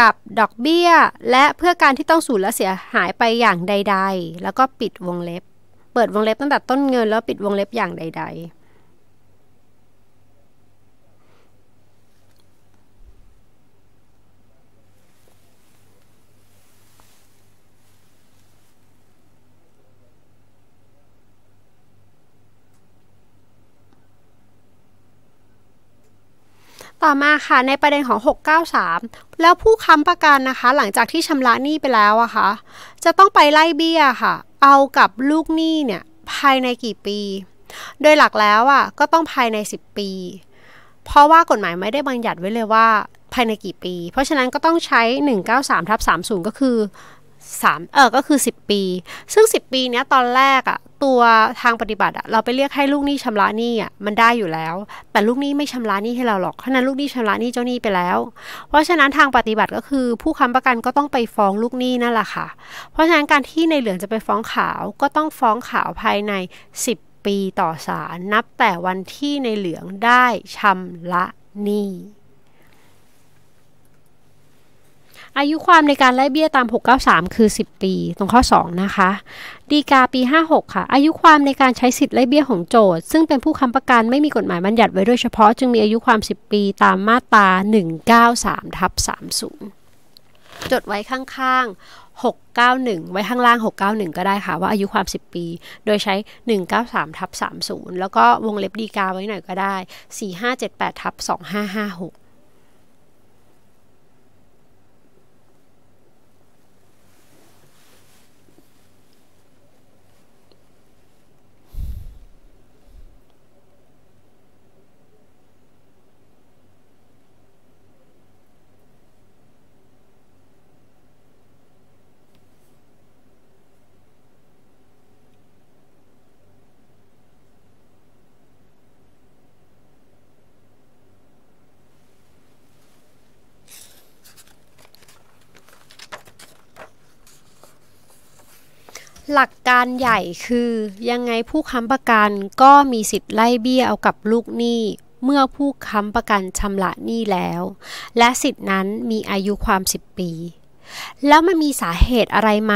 กับดอกเบี้ยและเพื่อการที่ต้องสูญและเสียหายไปอย่างใด ๆ แล้วก็ปิดวงเล็บเปิดวงเล็บตั้งแต่ต้นเงินแล้วปิดวงเล็บอย่างใดๆต่อมาค่ะในประเด็นของ 693 แล้วผู้ค้ำประกันนะคะหลังจากที่ชำระหนี้ไปแล้วอะคะ่ะจะต้องไปไล่เบี้ยค่ะเอากับลูกหนี้เนี่ยภายในกี่ปี โดยหลักแล้วอะก็ต้องภายใน 10 ปี เพราะว่ากฎหมายไม่ได้บัญญัติไว้เลยว่าภายในกี่ปี เพราะฉะนั้นก็ต้องใช้ 193ทับ30 ก็คือสามเออก็คือ 10 ปี ซึ่ง 10 ปีเนี้ยตอนแรกอะ่ะ ตัวทางปฏิบัติอะเราไปเรียกให้ลูกหนี้ชำระหนี้อ่ะมันได้อยู่แล้ว แต่ลูกหนี้ไม่ชำระหนี้ให้เราหรอกเพราะนั้นลูกหนี้ชำระหนี้เจ้าหนี้ไปแล้ว เพราะฉะนั้นทางปฏิบัติก็คือ ผู้ค้าประกันก็ต้องไปฟ้องลูกหนี้นั่นแหละค่ะ เพราะฉะนั้นการที่ในเหลือง จะไปฟ้องขาว ก็ต้องฟ้องขาวภายใน 10 ปีต่อศาลนับแต่วันที่ในเหลืองได้ชำระหนี้อายุความในการไล่เบี้ยตาม 693 คือ 10 ปี ตรงข้อ 2 นะคะ ดีกาปี 56 ค่ะ อายุความในการใช้สิทธิ์ไล่เบี้ยของโจทย์ซึ่งเป็นผู้ค้ำประกันไม่มีกฎหมายบัญญัติไว้ โดยเฉพาะ จึงมีอายุความ 10 ปีตามมาตรา193ทับ30 จดไว้ข้างๆ 691 ไว้ข้างล่าง 691 ก็ได้ค่ะว่าอายุความ 10 ปี โดยใช้ 193ทับ30 แล้วก็วงเล็บดีกาไว้หน่อยก็ได้4578ทับ2556หลักการใหญ่คือยังไงผู้ค้ำประกันก็มีสิทธิ์ไล่เบี้ยเอากับลูกหนี้เมื่อผู้ค้ำประกันชำระหนี้แล้ว และสิทธินั้นมีอายุความ 10 ปี แล้วมันมีสาเหตุอะไรไหม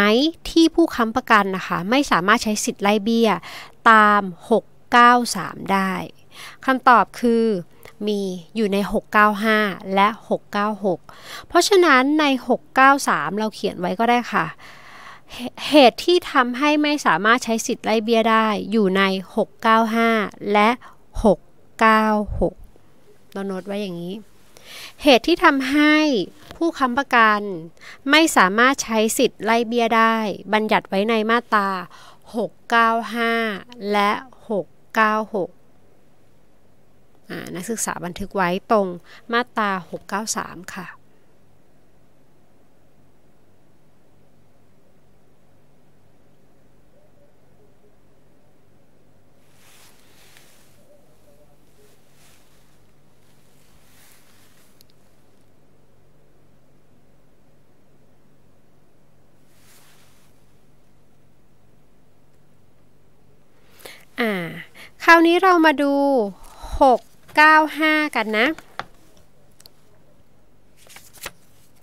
ที่ผู้ค้ำประกันนะคะไม่สามารถใช้สิทธิ์ไล่เบี้ย ตาม 693 ได้คำตอบคือมีอยู่ใน 695 และ 696 เพราะฉะนั้นใน 693 เราเขียนไว้ก็ได้ค่ะเหตุที่ทำให้ไม่สามารถใช้สิทธิ์ไล่เบี้ยได้อยู่ใน 695 และ 696เราโน้ตไว้อย่างนี้ เหตุที่ทำให้ผู้ค้ำประกัน ไม่สามารถใช้สิทธิ์ไล่เบี้ยได้ บัญญัติไว้ในมาตรา695 และ 696นักศึกษาบันทึกไว้ตรง มาตรา 693 ค่ะราวนี้เรามาดู695 กันนะ ผู้ค้ำประกัน ซึ่งละเลยไม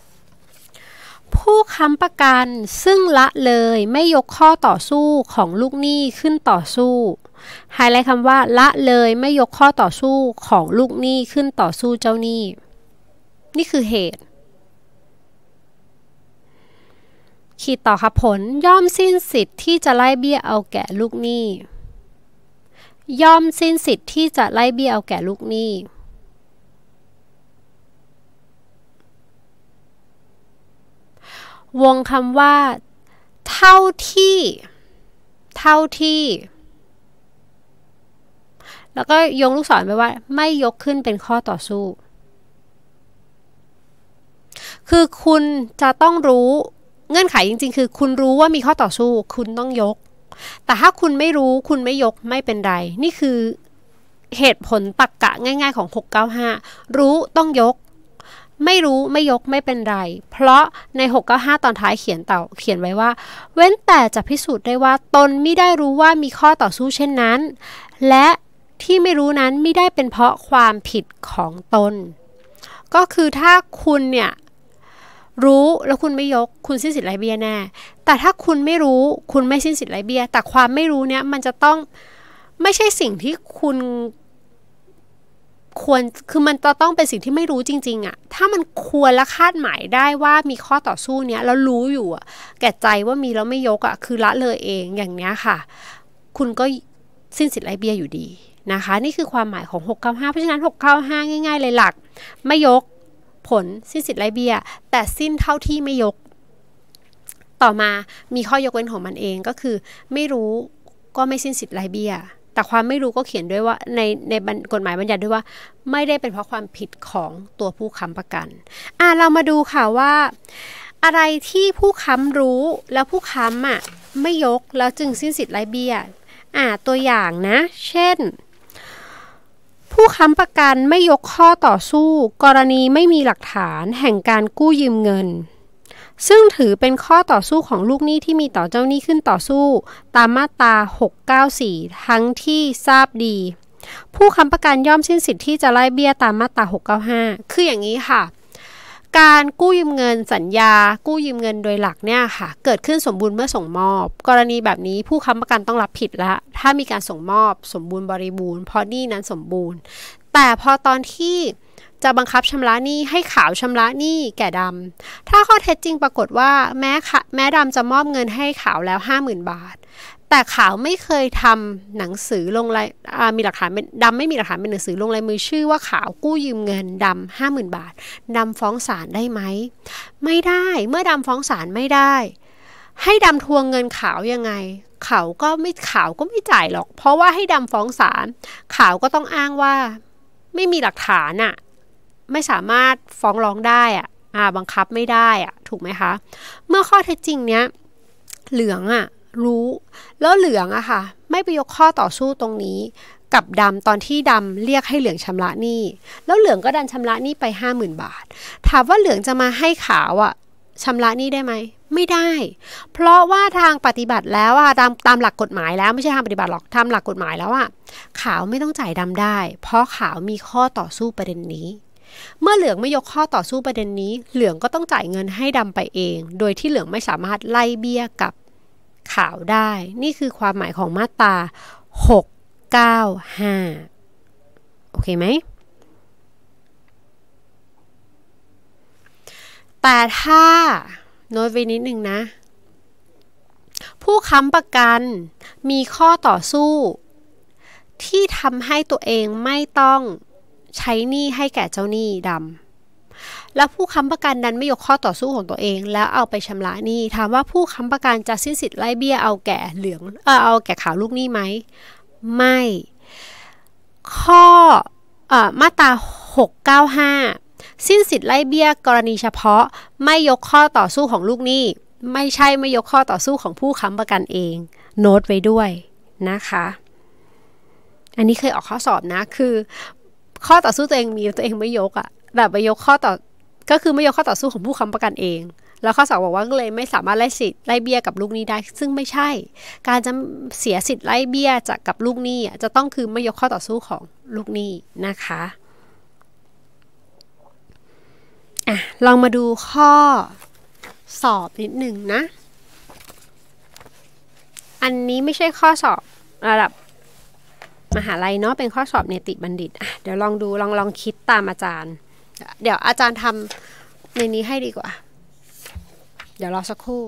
่ยกข้อต่อสู้ของลูกหนี้ขึ้นต่อสู้ ไฮไลท์คำว่า ละเลยไม่ยกข้อต่อสู้ของลูกหนี้ขึ้นต่อสู้เจ้าหนี้ นี่คือเหตุขีดต่อครับผลย่อมสิ้นสิทธิ์ที่จะไล่เบี้ยเอาแก่ลูกหนี้ย่อมสิ้นสิทธิ์ที่จะไล่เบี้ยเอาแก่ลูกหนี้ วงคำว่า เท่าที่ เท่าที่ แล้วก็ยงลูกศรไปว่า ไม่ยกขึ้นเป็นข้อต่อสู้ คือคุณจะต้องรู้เงื่อนไขจริงๆ คือคุณรู้ว่ามีข้อต่อสู้คุณต้องยก แต่ถ้าคุณไม่รู้คุณไม่ยกไม่เป็นไร นี่คือเหตุผลตักกะง่าย ๆของ 695 รู้ต้องยก ไม่รู้ไม่ยกไม่เป็นไร เพราะใน 695 ตอนท้ายเขียนเต่าเขียนไว้ว่า เว้นแต่จะพิสูจน์ได้ว่าตนไม่ได้รู้ว่ามีข้อต่อสู้เช่นนั้น และที่ไม่รู้นั้นไม่ได้เป็นเพราะความผิดของตน ก็คือถ้าคุณเนี่ยรู้แล้วคุณไม่ยกคุณสิ้นสิทธิ์ไรเบี้ยแน่ แต่ถ้าคุณไม่รู้คุณไม่สิ้นสิทธิ์ไรเบี้ยแต่ความไม่รู้เนี้ยมันจะต้องไม่ใช่สิ่งที่คุณ ควรคือมันจะต้องเป็นสิ่งที่ไม่รู้จริงๆอะ่ะถ้ามันควรและคาดหมายได้ว่ามีข้อต่อสู้เนี้ยแล้วรู้อยู่อะแก่ใจว่ามีแล้วไม่ยกอะ่ะคือละเลยเองอย่างเนี้ยค่ะ คุณก็สิ้นสิทธิ์ไรเบี้ยอยู่ดีนะคะ นี่คือความหมายของ695เพราะฉะนั้น695ง่ายๆเลยหลักไม่ยกผลสิ้นสิทธิ์ไรเบี้ยแต่สิ้นเท่าที่ไม่ยก ต่อมามีข้อยกเว้นของมันเองก็คือ ไม่รู้ก็ไม่สิ้นสิทธิ์ไรเบี้ยแต่ความไม่รู้ก็เขียนด้วยว่าในในกฎหมายบัญญัติด้วยว่า ไม่ได้เป็นเพราะความผิดของตัวผู้ค้ำประกัน อ่ะเรามาดูค่ะว่า อะไรที่ผู้ค้ำรู้แล้วผู้ค้ำอ่ะไม่ยกแล้วจึงสิ้นสิทธิ์ไรเบี้ยอ่ะตัวอย่างนะ เช่นผู้ค้ำประกันไม่ยกข้อต่อสู้ กรณีไม่มีหลักฐาน แห่งการกู้ยืมเงิน ซึ่งถือเป็นข้อต่อสู้ของลูกหนี้ที่มีต่อเจ้าหนี้ขึ้นต่อสู้ ตามมาตรา694 ทั้งที่ทราบดี ผู้ค้ำประกันย่อมสิ้นสิทธิ์ที่จะไล่เบี้ยตามมาตรา695 คืออย่างนี้ค่ะการกู้ยืมเงินสัญญา กู้ยืมเงินโดยหลักเนี่ยค่ะ เกิดขึ้นสมบูรณ์เมื่อส่งมอบ กรณีแบบนี้ผู้ค้ำประกันต้องรับผิดละถ้ามีการส่งมอบ สมบูรณ์บริบูรณ์เพราะหนี้นั้นสมบูรณ์ แต่พอตอนที่จะบังคับชำระหนี้ให้ขาวชำระหนี้แก่ดำ ถ้าข้อเท็จจริงปรากฏว่าแม้แม้ดำจะมอบเงินให้ขาวแล้ว 50,000บาทแต่ขาวไม่เคยทำหนังสือลงลายมีหลักฐานดำดำไม่มีหลักฐานเป็นหนังสือลงลายมือชื่อว่าขาวกู้ยืมเงินดำห้าหมื่นบาทดำฟ้องศาลได้ไหม ไม่ได้เมื่อดำฟ้องศาลไม่ได้ ให้ดำทวงเงินขาวยังไงเขาก็ไม่ขาวก็ไม่จ่ายหรอก เพราะว่าให้ดำฟ้องศาลขาวก็ต้องอ้างว่า ไม่มีหลักฐานอะไม่สามารถฟ้องร้องได้อะอ่า บังคับไม่ได้อะถูกไหมคะ เมื่อข้อเท็จจริงเนี้ย เหลืองอะรู้แล้วเหลืองอะค่ะไม่ไปยกข้อต่อสู้ตรงนี้ กับดำตอนที่ดำเรียกให้เหลืองชำระหนี้ แล้วเหลืองก็ดันชำระหนี้ไป 50,000 บาทถามว่าเหลืองจะมาให้ขาวอะชำระหนี้ได้ไหมไม่ได้ เพราะว่าทางปฏิบัติแล้วอะตามตามหลักกฎหมายแล้วไม่ใช่ทางปฏิบัติหรอกทาหลักกฎหมายแล้วอะขาวไม่ต้องจ่ายดำได้ เพราะขาวมีข้อต่อสู้ประเด็นนี้ เมื่อเหลืองไม่ยกข้อต่อสู้ประเด็นนี้ เหลืองก็ต้องจ่ายเงินให้ดำไปเอง โดยที่เหลืองไม่สามารถไล่เบี้ยกับขาวได้ นี่คือความหมายของมาตรา695 โอเคไหมแต่ถ้าโน้ตไว้นิดหนึ่งนะ ผู้ค้ำประกันมีข้อต่อสู้ ที่ทำให้ตัวเองไม่ต้องใช้หนี้ให้แก่เจ้าหนี้ดำและผู้ค้ำประกันนั้นไม่ยกข้อต่อสู้ของตัวเอง แล้วเอาไปชำระหนี้ถามว่าผู้ค้ำประกันจะสิ้นสิทธิ์ไล่เบี้ยเอาแก่เหลืองเออเอาแก่ขาวลูกหนี้ไหมไม่ ข้ออมาตรา695 สิ้นสิทธิ์ไล่เบี้ยกรณีเฉพาะไม่ยกข้อต่อสู้ของลูกหนี้ ไม่ใช่ไม่ยกข้อต่อสู้ของผู้ค้ำประกันเองโน้ตไว้ด้วยนะคะอันนี้เคยออกข้อสอบนะคือ ข้อต่อสู้ตัวเองมีตัวเองไม่ยกอะแบบไปยกข้อต่อก็คือไม่ยกข้อต่อสู้ของผู้ค้ำประกันเอง แล้วข้อสองบอกว่าเลยไม่สามารถไล่สิทธิ์ไล่เบี้ยกับลูกหนี้ได้ ซึ่งไม่ใช่ การจะเสียสิทธิ์ไล่เบี้ยจากกับลูกหนี้จะต้องคือไม่ยกข้อต่อสู้ของลูกหนี้นะคะอ่ะลองมาดูข้อสอบนิดหนึ่งนะอันนี้ไม่ใช่ข้อสอบระดับมหาลัยเนาะเป็นข้อสอบเนติบัณฑิตอ่ะเดี๋ยวลองดูลองลองคิดตามอาจารย์เดี๋ยวอาจารย์ทำในนี้ให้ดีกว่า เดี๋ยวรอสักครู่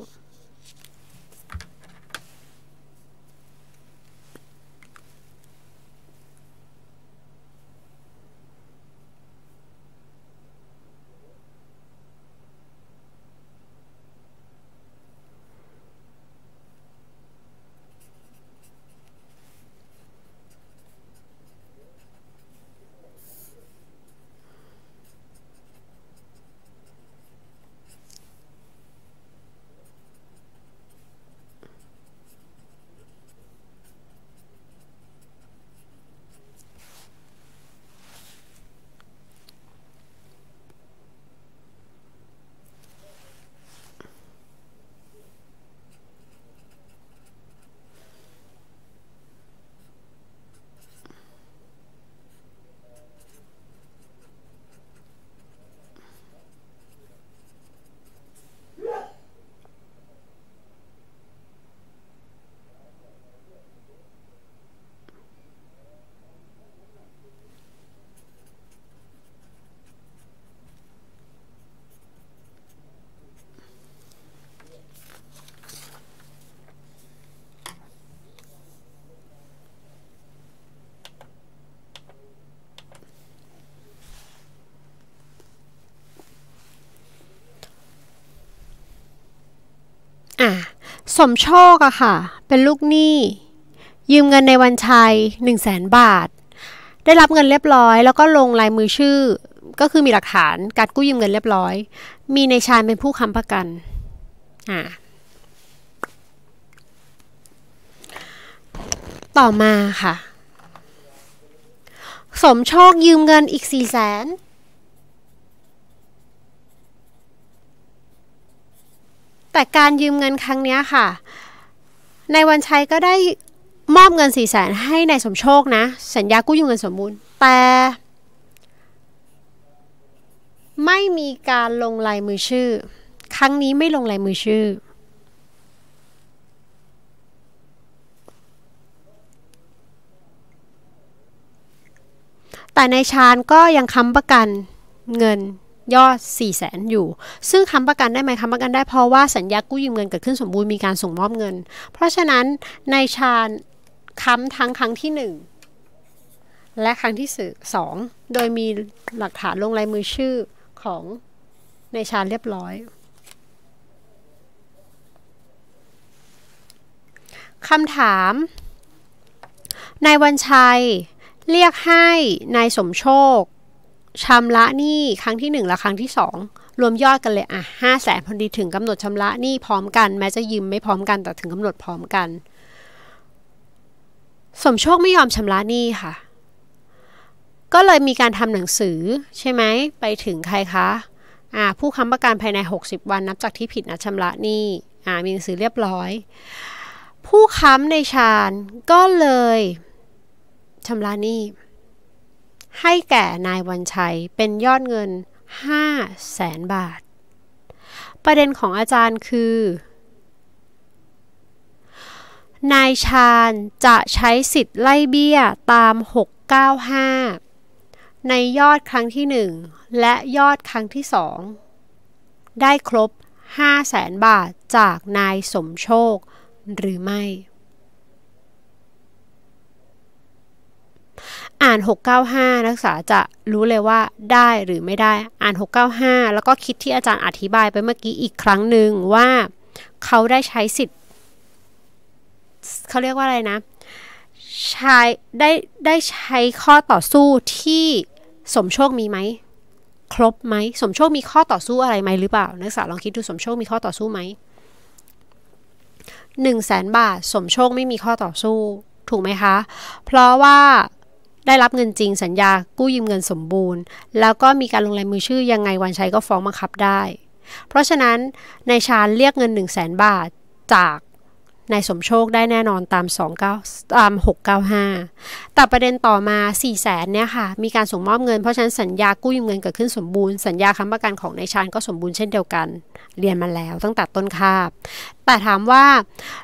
สมโชคอะค่ะ เป็นลูกหนี้ยืมเงินในวันชัย1 0 0 0 0แสนบาท ได้รับเงินเรียบร้อย แล้วก็ลงลายมือชื่อ ก็คือมีหลักฐานการกู้ยืมเงินเรียบร้อย มีในชายเป็นผู้ค้ำประกันอ่าต่อมาค่ะ สมโชคยืมเงินอีก 4 0 0สนแต่การยืมเงินครั้งนี้ค่ะ ในวันชัยก็ได้มอบเงินสี่แสนให้ในายสมโชคนะ สัญญากู้ยืมเงินสมบูรณ์แต่ ไม่มีการลงลายมือชื่อ ครั้งนี้ไม่ลงลายมือชื่อ แต่ในชานก็ยังค้ำประกันเงินยอด4 0 0 0 0นอยู่ ซึ่งค้ำประกันได้ไหมค้ำประกันได้เพราะว่าสัญญากู้ยืมเงินเกิดขึ้นสมบูรณ์มีการส่งมอบเงิน เพราะฉะนั้นในชาญค้ำทั้งครั้งที่ 1 และครั้งที่สองโดยมีหลักฐานลงลายมือชื่อของในชาญเรียบร้อย คำถาม นายวันชัย เรียกให้นายสมโชคชำระหนี้ครั้งที่1และครั้งที่ 2 รวมยอดกันเลยอ่ะห้าแสนพอดีถึงกำหนดชำระหนี้พร้อมกันแม้จะยืมไม่พร้อมกัน แต่ถึงกำหนดพร้อมกัน สมโชคไม่ยอมชำระหนี้ค่ะ ก็เลยมีการทำหนังสือใช่ไหมไปถึงใครคะะผู้ค้ำประกันภายใน 60 วันนับจากที่ผิดนัดชำระหนี้อ่ามีหนังสือเรียบร้อย ผู้ค้ำในชาญก็เลยชำระหนี้ให้แก่นายวันชัย เป็นยอดเงิน5 0 0แสนบาท ประเด็นของอาจารย์คือ นายชาญจะใช้สิทธิ์ไล่เบี้ยตาม 695 ในยอดครั้งที่ 1 และยอดครั้งที่ 2 ได้ครบ5 0 0แสนบาทจากนายสมโชค หรือไม่อ่าน 695 นักศึกษาจะรู้เลยว่าได้หรือไม่ได้อ่าน 695 แล้วก็คิดที่อาจารย์อธิบายไปเมื่อกี้อีกครั้งหนึ่งว่าเขาได้ใช้สิทธิ์ เขาเรียกว่าอะไรนะ ใช้ ได้ได้ใช้ข้อต่อสู้ที่สมโชคมีไหมครบไหมสมโชคมีข้อต่อสู้อะไรไหมหรือเปล่า นักศึกษาลองคิดดู สมโชคมีข้อต่อสู้ไหมหนึ่งแสนบาท สมโชคไม่มีข้อต่อสู้ถูกไหมคะเพราะว่าได้รับเงินจริงสัญญากู้ยืมเงินสมบูรณ์ แล้วก็มีการลงลายมือชื่อยังไงวันชัยก็ฟ้องบังคับได้ เพราะฉะนั้นนายชาญเรียกเงิน 1 0 0 0 0แสนบาทจากนายสมโชคได้แน่นอนตาม29ตาม 695 แต่ประเด็นต่อมา4 0 0แสนเนี่ยค่ะมีการส่งมอบเงินเพราะฉะนั้นสัญญากู้ยืมเงินเกิดขึ้นสมบูรณ์สัญญาค้ำประกันของนายชาญก็สมบูรณ์เช่นเดียวกัน เรียนมาแล้วตั้งแต่ต้นคาบแต่ถามว่า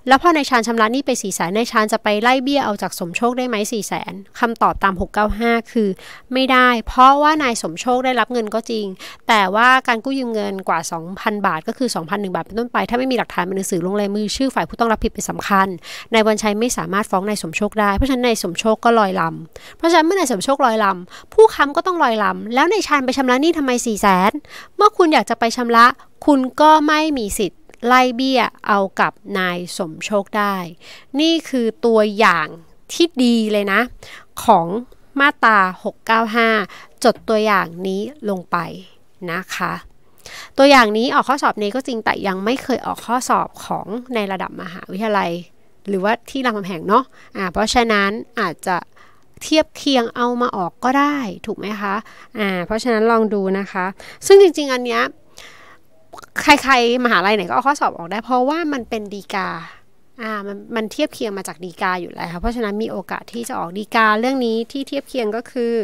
แล้วพอในชานชำระนี่ไปสี่แสนในชานจะไปไล่เบี้ยเอาจากสมโชคได้ไหมสี่แสนคำตอบตาม 695 คือไม่ได้เพราะว่านายสมโชคได้รับเงินก็จริง แต่ว่าการกู้ยืมเงินกว่า 2,000 บาทก็คือ 2,001 บาทเป็นต้นไป ถ้าไม่มีหลักฐานเป็นหนังสือลงลายมือชื่อฝ่ายผู้ต้องรับผิดเป็นสำคัญนายวันชัยไม่สามารถฟ้องนายสมโชคได้เพราะฉะนั้นนายสมโชคก็ลอยลำเพราะฉะนั้นเมื่อนายสมโชคลอยลำผู้ค้ำก็ต้องลอยลำแล้วนายชานไปชำระนี้ทำไมสี่แสนเมื่อคุณอยากจะไปชำระ คุณก็ไม่มีสิทธิไล่เบี้ยเอากับนายสมโชคได้ นี่คือตัวอย่างที่ดีเลยนะ ของมาตรา695 จดตัวอย่างนี้ลงไปนะคะ ตัวอย่างนี้ออกข้อสอบนี้ก็จริงแต่ยังไม่เคยออกข้อสอบของในระดับมหาวิทยาลัย หรือว่าที่รามคำแหงเนาะเพราะฉะนั้นอาจจะเทียบเคียงเอามาออกก็ได้ถูกไหมคะะเพราะฉะนั้นลองดูนะคะ ซึ่งจริง ๆอันเนี้ยใคร ๆ มหาลัยไหนก็เอาข้อสอบออกได้ เพราะว่ามันเป็นดีกาอ่ามันมันเทียบเคียงมาจากดีกาอยู่แล้วเพราะฉะนั้นมีโอกาสที่จะออกดีกา เรื่องนี้ที่เทียบเคียงก็คือ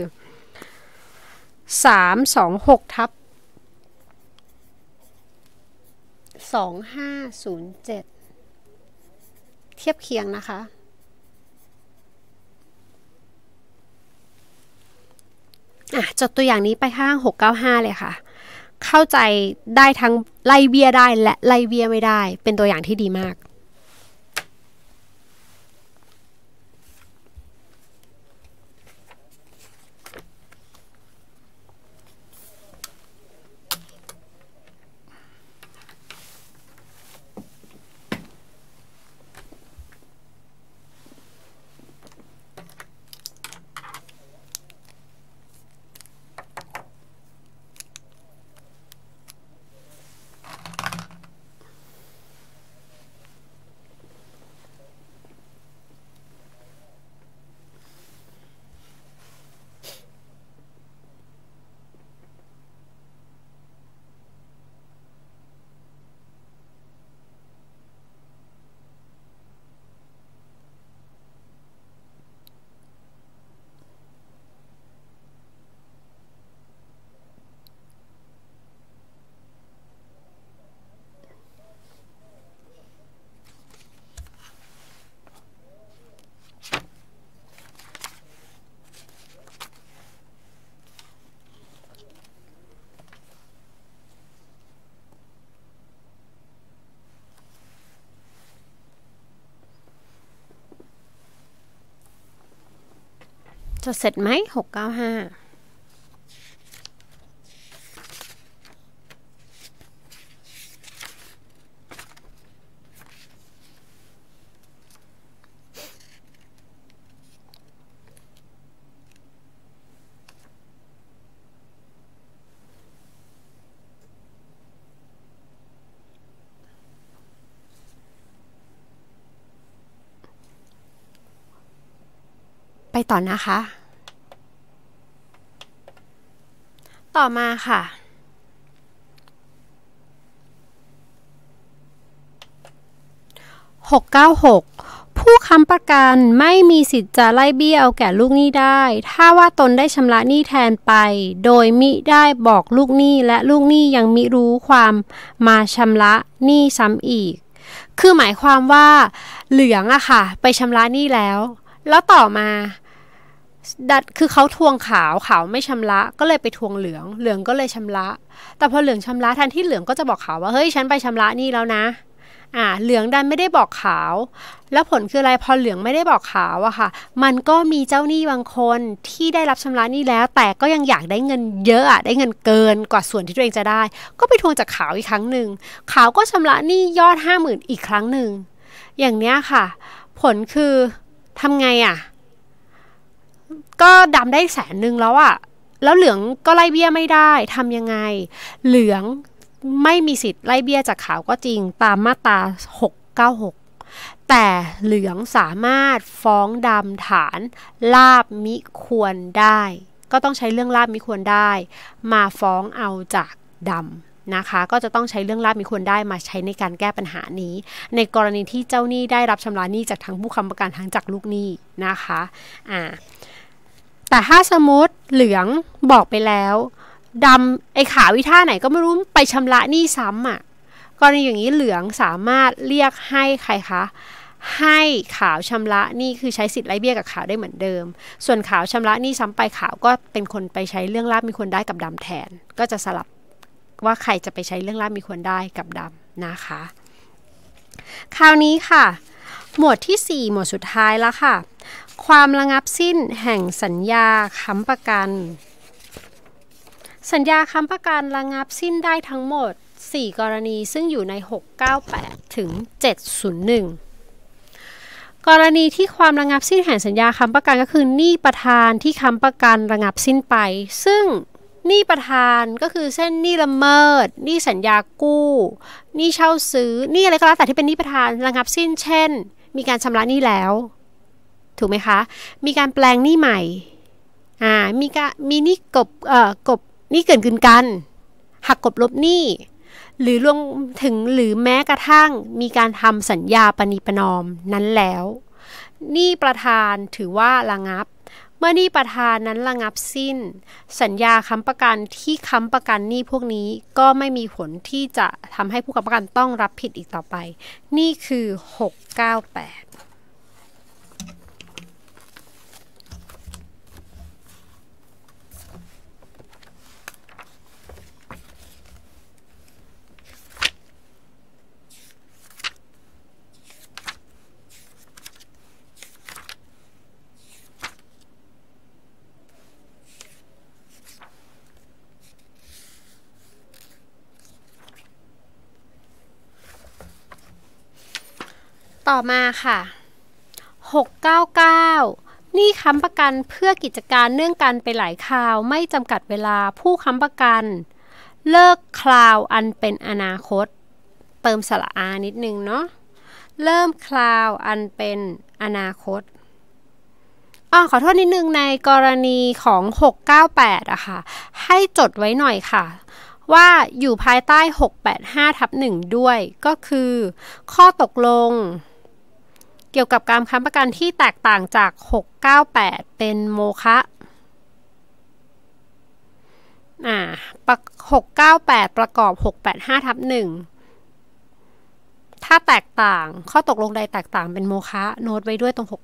สามสองหกทับสองห้าศูนย์เจ็ดเทียบเคียงนะคะอ่ะจดตัวอย่างนี้ไปข้างหกเก้าห้าเลยค่ะเข้าใจได้ทั้งไล่เบี้ยได้และไล่เบี้ยไม่ได้ เป็นตัวอย่างที่ดีมากเสร็จไหมหกเก้าห้าไปต่อนะคะ ต่อมาค่ะหกกเ้าหกผู้ค้ำประกันไม่มีสิทธิ์จะไล่เบี้ยเอาแก่ลูกหนี้ได้ ถ้าว่าตนได้ชำระหนี้แทนไป โดยมิได้บอกลูกหนี้และลูกหนี้ยังมิรู้ความมาชำระหนี้ซ้ำอีก คือหมายความว่าเหลืองอะค่ะไปชำระหนี้แล้ว แล้วต่อมาดัดคือเขาทวงขาวขาวไม่ชำระก็เลยไปทวงเหลืองเหลืองก็เลยชำระ แต่พอเหลืองชำระแทนที่เหลืองก็จะบอกขาวว่า เฮ้ยฉันไปชำระนี่แล้วนะอ่าเหลืองดันไม่ได้บอกขาว แล้วผลคืออะไรพอเหลืองไม่ได้บอกขาวอะค่ะ มันก็มีเจ้าหนี้บางคนที่ได้รับชำระนี่แล้ว แต่ก็ยังอยากได้เงินเยอะอะได้เงินเกินกว่าส่วนที่ตัวเองจะได้ ก็ไปทวงจากขาวอีกครั้งหนึ่งขาวก็ชำระนี่ยอดห้าหมื่นอีกครั้งหนึ่งอย่างเนี้ยค่ะ ผลคือทำไงอะก็ดำได้แสนหนึ่งแล้วอะแล้วเหลืองก็ไล่เบี้ยไม่ได้ทำยังไง เหลืองไม่มีสิทธิ์ ไล่เบี้ยจากขาวก็จริง ตามมาตรา696 แต่เหลืองสามารถฟ้องดำฐานลาบมิควรได้ ก็ต้องใช้เรื่องลาบมิควรได้ มาฟ้องเอาจากดำนะคะ ก็จะต้องใช้เรื่องลาบมิควรได้มาใช้ในการแก้ปัญหานี้ ในกรณีที่เจ้าหนี้ได้รับชำระหนี้จากทั้งผู้ค้ำประกันทั้งจากลูกหนี้นะคะ อ่าแต่ถ้าสมมติเหลืองบอกไปแล้วดำไอ้ขาววิท่าไหนก็ไม่รู้ไปชำระหนี้ซ้ำอะ่ะกรณีอย่างนี้เหลืองสามารถเรียกให้ใครคะให้ขาวชำระนี่คือใช้สิทธิ์ไร่เบี้ยกับขาวได้เหมือนเดิม ส่วนขาวชำระนี่ซ้ำไปขาวก็เป็นคนไปใช้เรื่องราบมีควรได้กับดำแทน ก็จะสลับว่าใครจะไปใช้เรื่องราบมีควรได้กับดำนะคะคราวนี้ค่ะ หมวดที่ 4 หมวดสุดท้ายแล้วค่ะความระงับสิ้นแห่งสัญญาค้ำประกัน สัญญาค้ำประกันระงับสิ้นได้ทั้งหมด 4 กรณีซึ่งอยู่ใน 698ถึง701 กรณีที่ความระงับสิ้นแห่งสัญญาค้ำประกันก็คือหนี้ประธานที่ค้ำประกันระงับสิ้นไป ซึ่งหนี้ประธานก็คือเส้นหนี้ละเมิดหนี้สัญญากู้หนี้เช่าซื้อหนี้อะไรก็แล้วแต่ที่เป็นหนี้ประธานระงับสิ้นเช่น มีการชำระหนี้แล้วถูกไหมคะ มีการแปลงหนี้ใหม่อ่ามีกมีหนี้กบเอ่อกบนี่เกินกินกันหักกบลบหนี้หรือรวมถึงหรือแม้กระทั่งมีการทำสัญญาปณีประนอมนั้นแล้วหนี้ประธานถือว่าระงับ เมื่อหนี้ประธานนั้นระงับสิ้น สัญญาค้ำประกันที่ค้ำประกันหนี้พวกนี้ก็ไม่มีผลที่จะทำให้ผู้ค้ำประกันต้องรับผิดอีกต่อไป นี่คือ 698ต่อมาค่ะ 699 นี่ค้ำประกันเพื่อกิจการเนื่องกันไปหลายคราว ไม่จำกัดเวลาผู้ค้ำประกัน เลิกคราวอันเป็นอนาคตเติมสระอานิดนึงเนาะ เริ่มคราวอันเป็นอนาคต อ๋อขอโทษนิดนึงในกรณีของ 698อะค่ะ ให้จดไว้หน่อยค่ะ ว่าอยู่ภายใต้ 685ทับ1ด้วยก็คือ ข้อตกลงกี่ยวกับการค้ำประกันที่แตกต่างจาก 698 เป็นโมคะอ่า698 ประกอบ 685 ทับ1ถ้าแตกต่างข้อตกลงใดแตกต่างเป็นโมคะ โน้ตไว้ด้วยตรง 698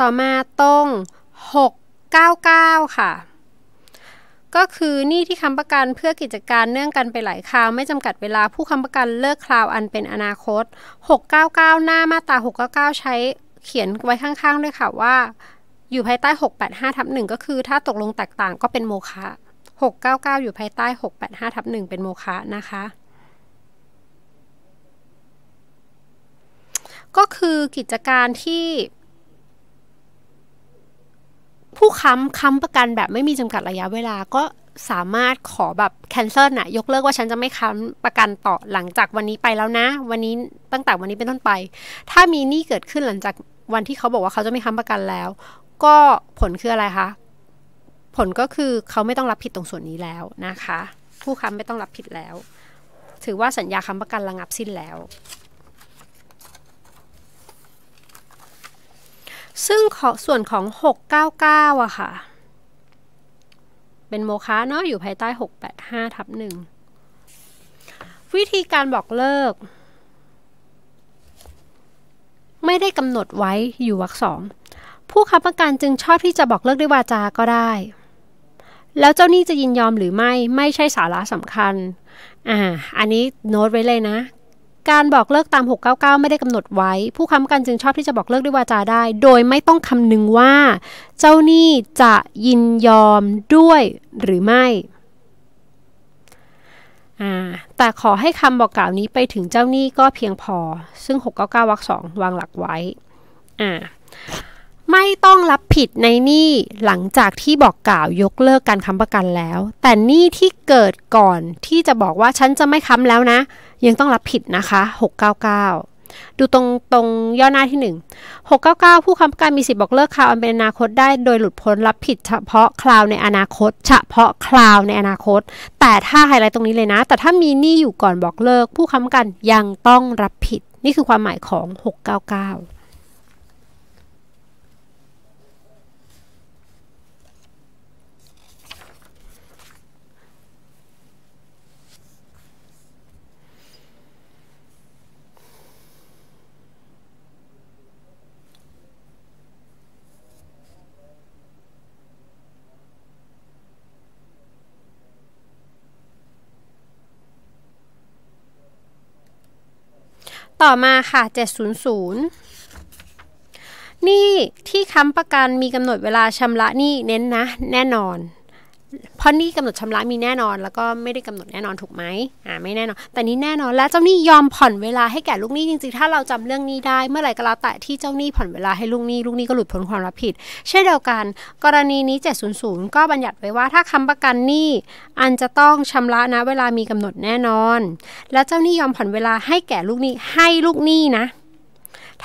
ต่อมา ตรง 699 ค่ะ ก็คือหนี้ที่ค้ำประกันเพื่อกิจการเนื่องกันไปหลายคราว ไม่จำกัดเวลาผู้ค้ำประกันเลิกคราวอันเป็นอนาคต 699 หน้ามาตรา699 ใช้เขียนไว้ข้างๆด้วยค่ะว่าอยู่ภายใต้ 685ทับ1ก็คือ ถ้าตกลงแตกต่างก็เป็นโมฆะ699 อยู่ภายใต้ 685ทับ1เป็นโมฆะนะคะ ก็คือกิจการที่ผู้ค้ำค้ำประกันแบบไม่มีจำกัดระยะเวลาก็สามารถขอแบบแคนเซิลน่ะ ยกเลิกว่าฉันจะไม่ค้ำประกันต่อหลังจากวันนี้ไปแล้วนะ วันนี้ตั้งแต่วันนี้เป็นต้นไป ถ้ามีหนี้เกิดขึ้นหลังจากวันที่เขาบอกว่าเขาจะไม่ค้ำประกันแล้ว ก็ผลคืออะไรคะ ผลก็คือเขาไม่ต้องรับผิดตรงส่วนนี้แล้วนะคะ ผู้ค้ำไม่ต้องรับผิดแล้ว ถือว่าสัญญาค้ำประกันระงับสิ้นแล้วซึ่งส่วนของ 699อะค่ะ เป็นโมคะเนาะอยู่ภายใต้ 685ทับหนึ่งวิธีการบอกเลิก ไม่ได้กำหนดไว้อยู่วรรคสองผู้ค้ำประกันจึงชอบที่จะบอกเลิกด้วยวาจาก็ได้ แล้วเจ้าหนี้จะยินยอมหรือไม่ไม่ใช่สาระสำคัญ อ่า อันนี้โน้ตไว้เลยนะการบอกเลิกตาม 699 ไม่ได้กำหนดไว้ ผู้ค้ำกันจึงชอบที่จะบอกเลิกด้วยวาจาได้ โดยไม่ต้องคำนึงว่าเจ้าหนี้จะยินยอมด้วยหรือไม่ แต่ขอให้คำบอกกล่าวนี้ไปถึงเจ้าหนี้ก็เพียงพอ ซึ่ง 699วรรคสองวางหลักไว้ ไม่ต้องรับผิดในหนี้หลังจากที่บอกกล่าว ยกเลิกการค้ำประกันแล้ว แต่หนี้ที่เกิดก่อนที่จะบอกว่าฉันจะไม่ค้ำแล้วนะยังต้องรับผิดนะคะ 699 ดูตรงตรงย่อหน้าที่ 1 699 ผู้ค้ำประกันมีสิทธิ์บอกเลิกคราวอันเป็นอนาคตได้โดยหลุดพ้นรับผิด เฉพาะคราวในอนาคต เฉพาะคราวในอนาคต แต่ถ้าไฮไลท์ตรงนี้เลยนะ แต่ถ้ามีหนี้อยู่ก่อนบอกเลิก ผู้ค้ำประกันยังต้องรับผิด นี่คือความหมายของ699ต่อมาค่ะ 700 นี่ที่ค้ำประกันมีกำหนดเวลาชำระนี่เน้นนะแน่นอนเพราะนี่กำหนดชำระมีแน่นอนแล้วก็ไม่ได้กำหนดแน่นอนถูกไหมอ่าไม่แน่นอน แต่นี้แน่นอนและเจ้าหนี้ยอมผ่อนเวลาให้แก่ลูกหนี้จริงๆถ้าเราจำเรื่องนี้ได้เมื่อไหร่ก็แล้วแต่ที่เจ้าหนี้ผ่อนเวลาให้ลูกหนี้ลูกหนี้ก็หลุดพ้นความรับผิดเช่นเดียวกัน กรณีนี้ 700ก็บัญญัติไว้ว่าถ้าคำประกันหนี้อันจะต้องชำระนะเวลามีกำหนดแน่นอน และเจ้าหนี้ยอมผ่อนเวลาให้แก่ลูกหนี้ให้ลูกหนี้นะ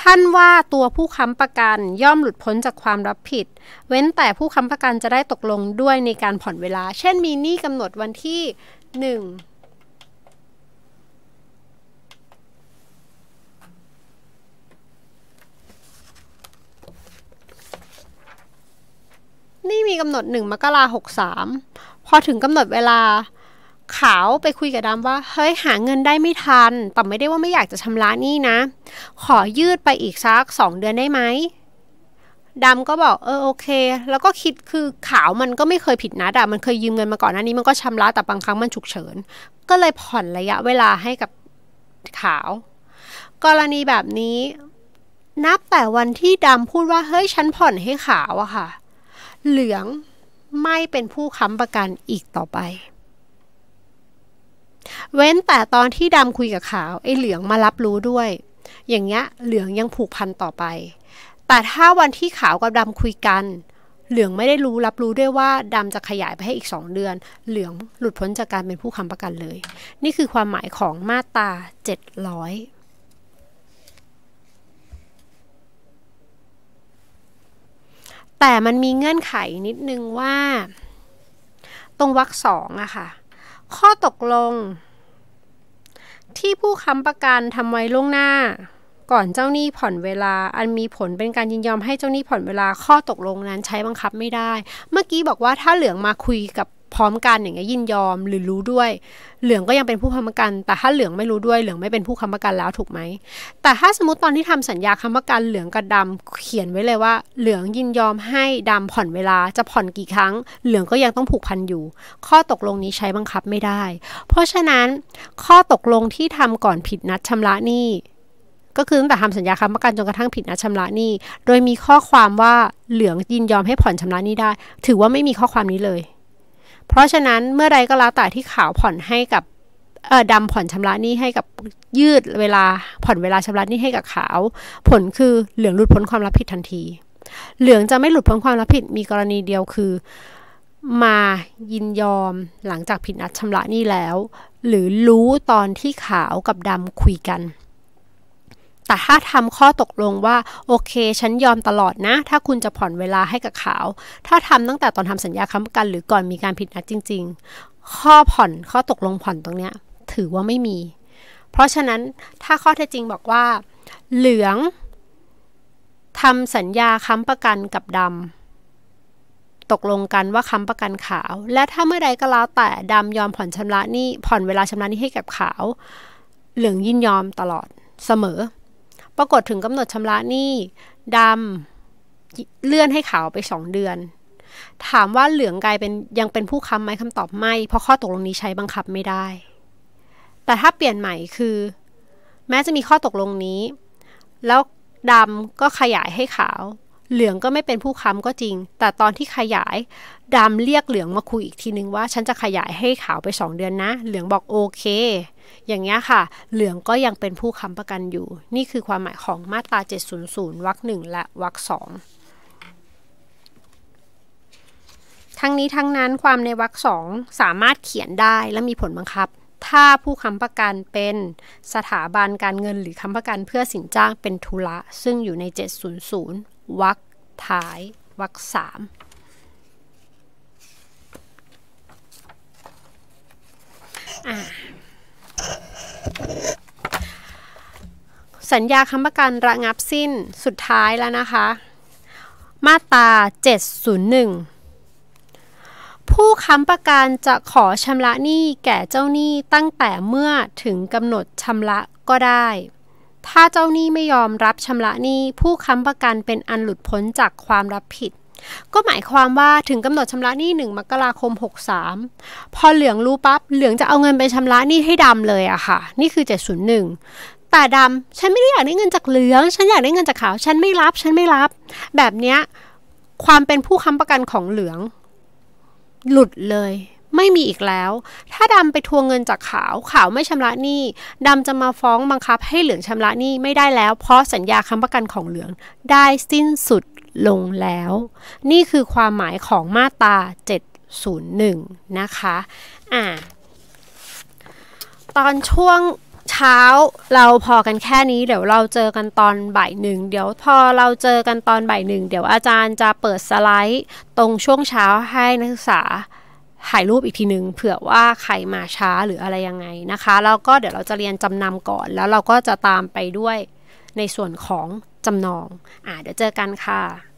ท่านว่าตัวผู้ค้ำประกันย่อมหลุดพ้นจากความรับผิด เว้นแต่ผู้ค้ำประกันจะได้ตกลงด้วยในการผ่อนเวลา เช่นมีหนี้กำหนดวันที่ 1 นี่มีกำหนด 1 มกราหกสามพอถึงกำหนดเวลาขาวไปคุยกับดำว่าเฮ้ยหาเงินได้ไม่ทัน แต่ไม่ได้ว่าไม่อยากจะชำระหนี้นะ ขอยืดไปอีกสักสองเดือนได้ไหม ดำก็บอกเออโอเค แล้วก็คิดคือขาวมันก็ไม่เคยผิดนัดอะมันเคยยืมเงินมาก่อนหน้านี้มันก็ชำระแต่บางครั้งมันฉุกเฉิน ก็เลยผ่อนระยะเวลาให้กับขาว กรณีแบบนี้ นับแต่วันที่ดำพูดว่าเฮ้ยฉันผ่อนให้ขาวอะค่ะ เหลืองไม่เป็นผู้ค้ำประกันอีกต่อไปเว้นแต่ตอนที่ดำคุยกับขาว ไอ้เหลืองมารับรู้ด้วย อย่างเงี้ยเหลืองยังผูกพันต่อไป แต่ถ้าวันที่ขาวกับดำคุยกัน เหลืองไม่ได้รู้รับรู้ด้วยว่าดำจะขยายไปให้อีกสองเดือน เหลืองหลุดพ้นจากการเป็นผู้ค้ำประกันเลย นี่คือความหมายของมาตรา700 แต่มันมีเงื่อนไขนิดนึงว่า ตรงวรรคสองอะค่ะข้อตกลง ที่ผู้ค้ำประกันทำไว้ล่วงหน้าก่อนเจ้าหนี้ผ่อนเวลา อันมีผลเป็นการยินยอมให้เจ้าหนี้ผ่อนเวลาข้อตกลงนั้นใช้บังคับไม่ได้ เมื่อกี้บอกว่าถ้าเหลืองมาคุยกับพร้อมกันอย่างเงี้ยยินยอมหรือรู้ด้วย เหลืองก็ยังเป็นผู้ค้ำประกัน แต่ถ้าเหลืองไม่รู้ด้วย เหลืองไม่เป็นผู้ค้ำประกันแล้วถูกไหมแต่ถ้าสมมติตอนที่ทำสัญญาค้ำประกันเหลืองกับดาเขียนไว้เลยว่า เหลืองยินยอมให้ดำผ่อนเวลาจะผ่อนกี่ครั้ง เหลืองก็ยังต้องผูกพันอยู่ ข้อตกลงนี้ใช้บังคับไม่ได้ เพราะฉะนั้น ข้อตกลงที่ทำก่อนผิดนัดชำระหนี้ ก็คือตั้งแต่ทำสัญญาค้ำประกันจนกระทั่งผิดนัดชำระหนี้ โดยมีข้อความว่าเหลืองยินยอมให้ผ่อนชำระหนี้ได้ ถือว่าไม่มีข้อความนี้เลยเพราะฉะนั้นเมื่อใดก็แล้วแต่ที่ขาวผ่อนให้กับเออดำผ่อนชำระหนี้ให้กับยืดเวลาผ่อนเวลาชำระหนี้ให้กับขาว ผลคือเหลืองหลุดพ้นความรับผิดทันที เหลืองจะไม่หลุดพ้นความรับผิดมีกรณีเดียวคือมายินยอมหลังจากผิดนัดชำระหนี้แล้ว หรือรู้ตอนที่ขาวกับดำคุยกันแต่ถ้าทำข้อตกลงว่าโอเคฉันยอมตลอดนะ ถ้าคุณจะผ่อนเวลาให้กับเขาถ้าทำตั้งแต่ตอนทำสัญญาค้ำประกันหรือก่อนมีการผิดนัดจริง ๆ ข้อผ่อนข้อตกลงผ่อนตรงเนี้ยถือว่าไม่มี เพราะฉะนั้นถ้าข้อเท็จจริงบอกว่า เหลืองทำสัญญาค้ำประกันกับดำตกลงกันว่าค้ำประกันขาว และถ้าเมื่อใดก็แล้วแต่ดำยอมผ่อนชำระนี่ผ่อนเวลาชำระนี้ให้กับขาวเหลืองยินยอมตลอดเสมอปรากฏถึงกำหนดชำระหนี้ดำเลื่อนให้ขาวไปสองเดือน ถามว่าเหลืองกลายเป็นยังเป็นผู้ค้ำไหมคำตอบไม่ เพราะข้อตกลงนี้ใช้บังคับไม่ได้ แต่ถ้าเปลี่ยนใหม่คือ แม้จะมีข้อตกลงนี้ แล้วดำก็ขยายให้ขาวเหลืองก็ไม่เป็นผู้ค้ำก็จริง แต่ตอนที่ขยายดำเรียกเหลืองมาคุยอีกทีนึงว่า ฉันจะขยายให้ขาวไป 2 เดือนนะ เหลืองบอกโอเค อย่างเงี้ยค่ะ เหลืองก็ยังเป็นผู้ค้ำประกันอยู่นี่คือความหมายของมาตรา700วรรคหนึ่งและวรรคสองทั้งนี้ทั้งนั้นความในวรรคสองสามารถเขียนได้และมีผลบังคับถ้าผู้ค้ำประกันเป็นสถาบันการเงินหรือค้ำประกันเพื่อสินจ้างเป็นทุระซึ่งอยู่ใน700วักท้ายวักสามสัญญาค้ำประกันระงับสิ้นสุดท้ายแล้วนะคะ มาตรา701 ผู้ค้ำประกันจะขอชำระหนี้แก่เจ้าหนี้ตั้งแต่เมื่อถึงกำหนดชำระก็ได้ถ้าเจ้าหนี้ไม่ยอมรับชำระหนี้ ผู้ค้ำประกันเป็นอันหลุดพ้นจากความรับผิด ก็หมายความว่าถึงกำหนดชำระหนี้หนึ่งมกราคม 63 พอเหลืองรู้ปับ๊บ เหลืองจะเอาเงินไปชำระหนี้ให้ดำเลยอะค่ะ นี่คือ 701 แต่ดำฉันไม่ได้อยากได้เงินจากเหลือง ฉันอยากได้เงินจากขาว ฉันไม่รับ ฉันไม่รับ แบบเนี้ยความเป็นผู้ค้ำประกันของเหลือง หลุดเลยไม่มีอีกแล้ว ถ้าดำไปทวงเงินจากขาว ขาวไม่ชำระหนี้ดำจะมาฟ้องบังคับให้เหลืองชำระหนี้ไม่ได้แล้ว เพราะสัญญาค้ำประกันของเหลืองได้สิ้นสุดลงแล้ว นี่คือความหมายของมาตรา701นะคะอ่าตอนช่วงเช้าเราพอกันแค่นี้ เดี๋ยวเราเจอกันตอนบ่ายหนึ่งเดี๋ยวพอเราเจอกันตอนบ่ายหนึ่ง เดี๋ยวอาจารย์จะเปิดสไลด์ ตรงช่วงเช้าให้นักศึกษาถ่ายรูปอีกทีนึง เผื่อว่าใครมาช้าหรืออะไรยังไงนะคะแล้วก็เดี๋ยวเราจะเรียนจำนำก่อน แล้วเราก็จะตามไปด้วยในส่วนของจำนอง อ่าเดี๋ยวเจอกันค่ะ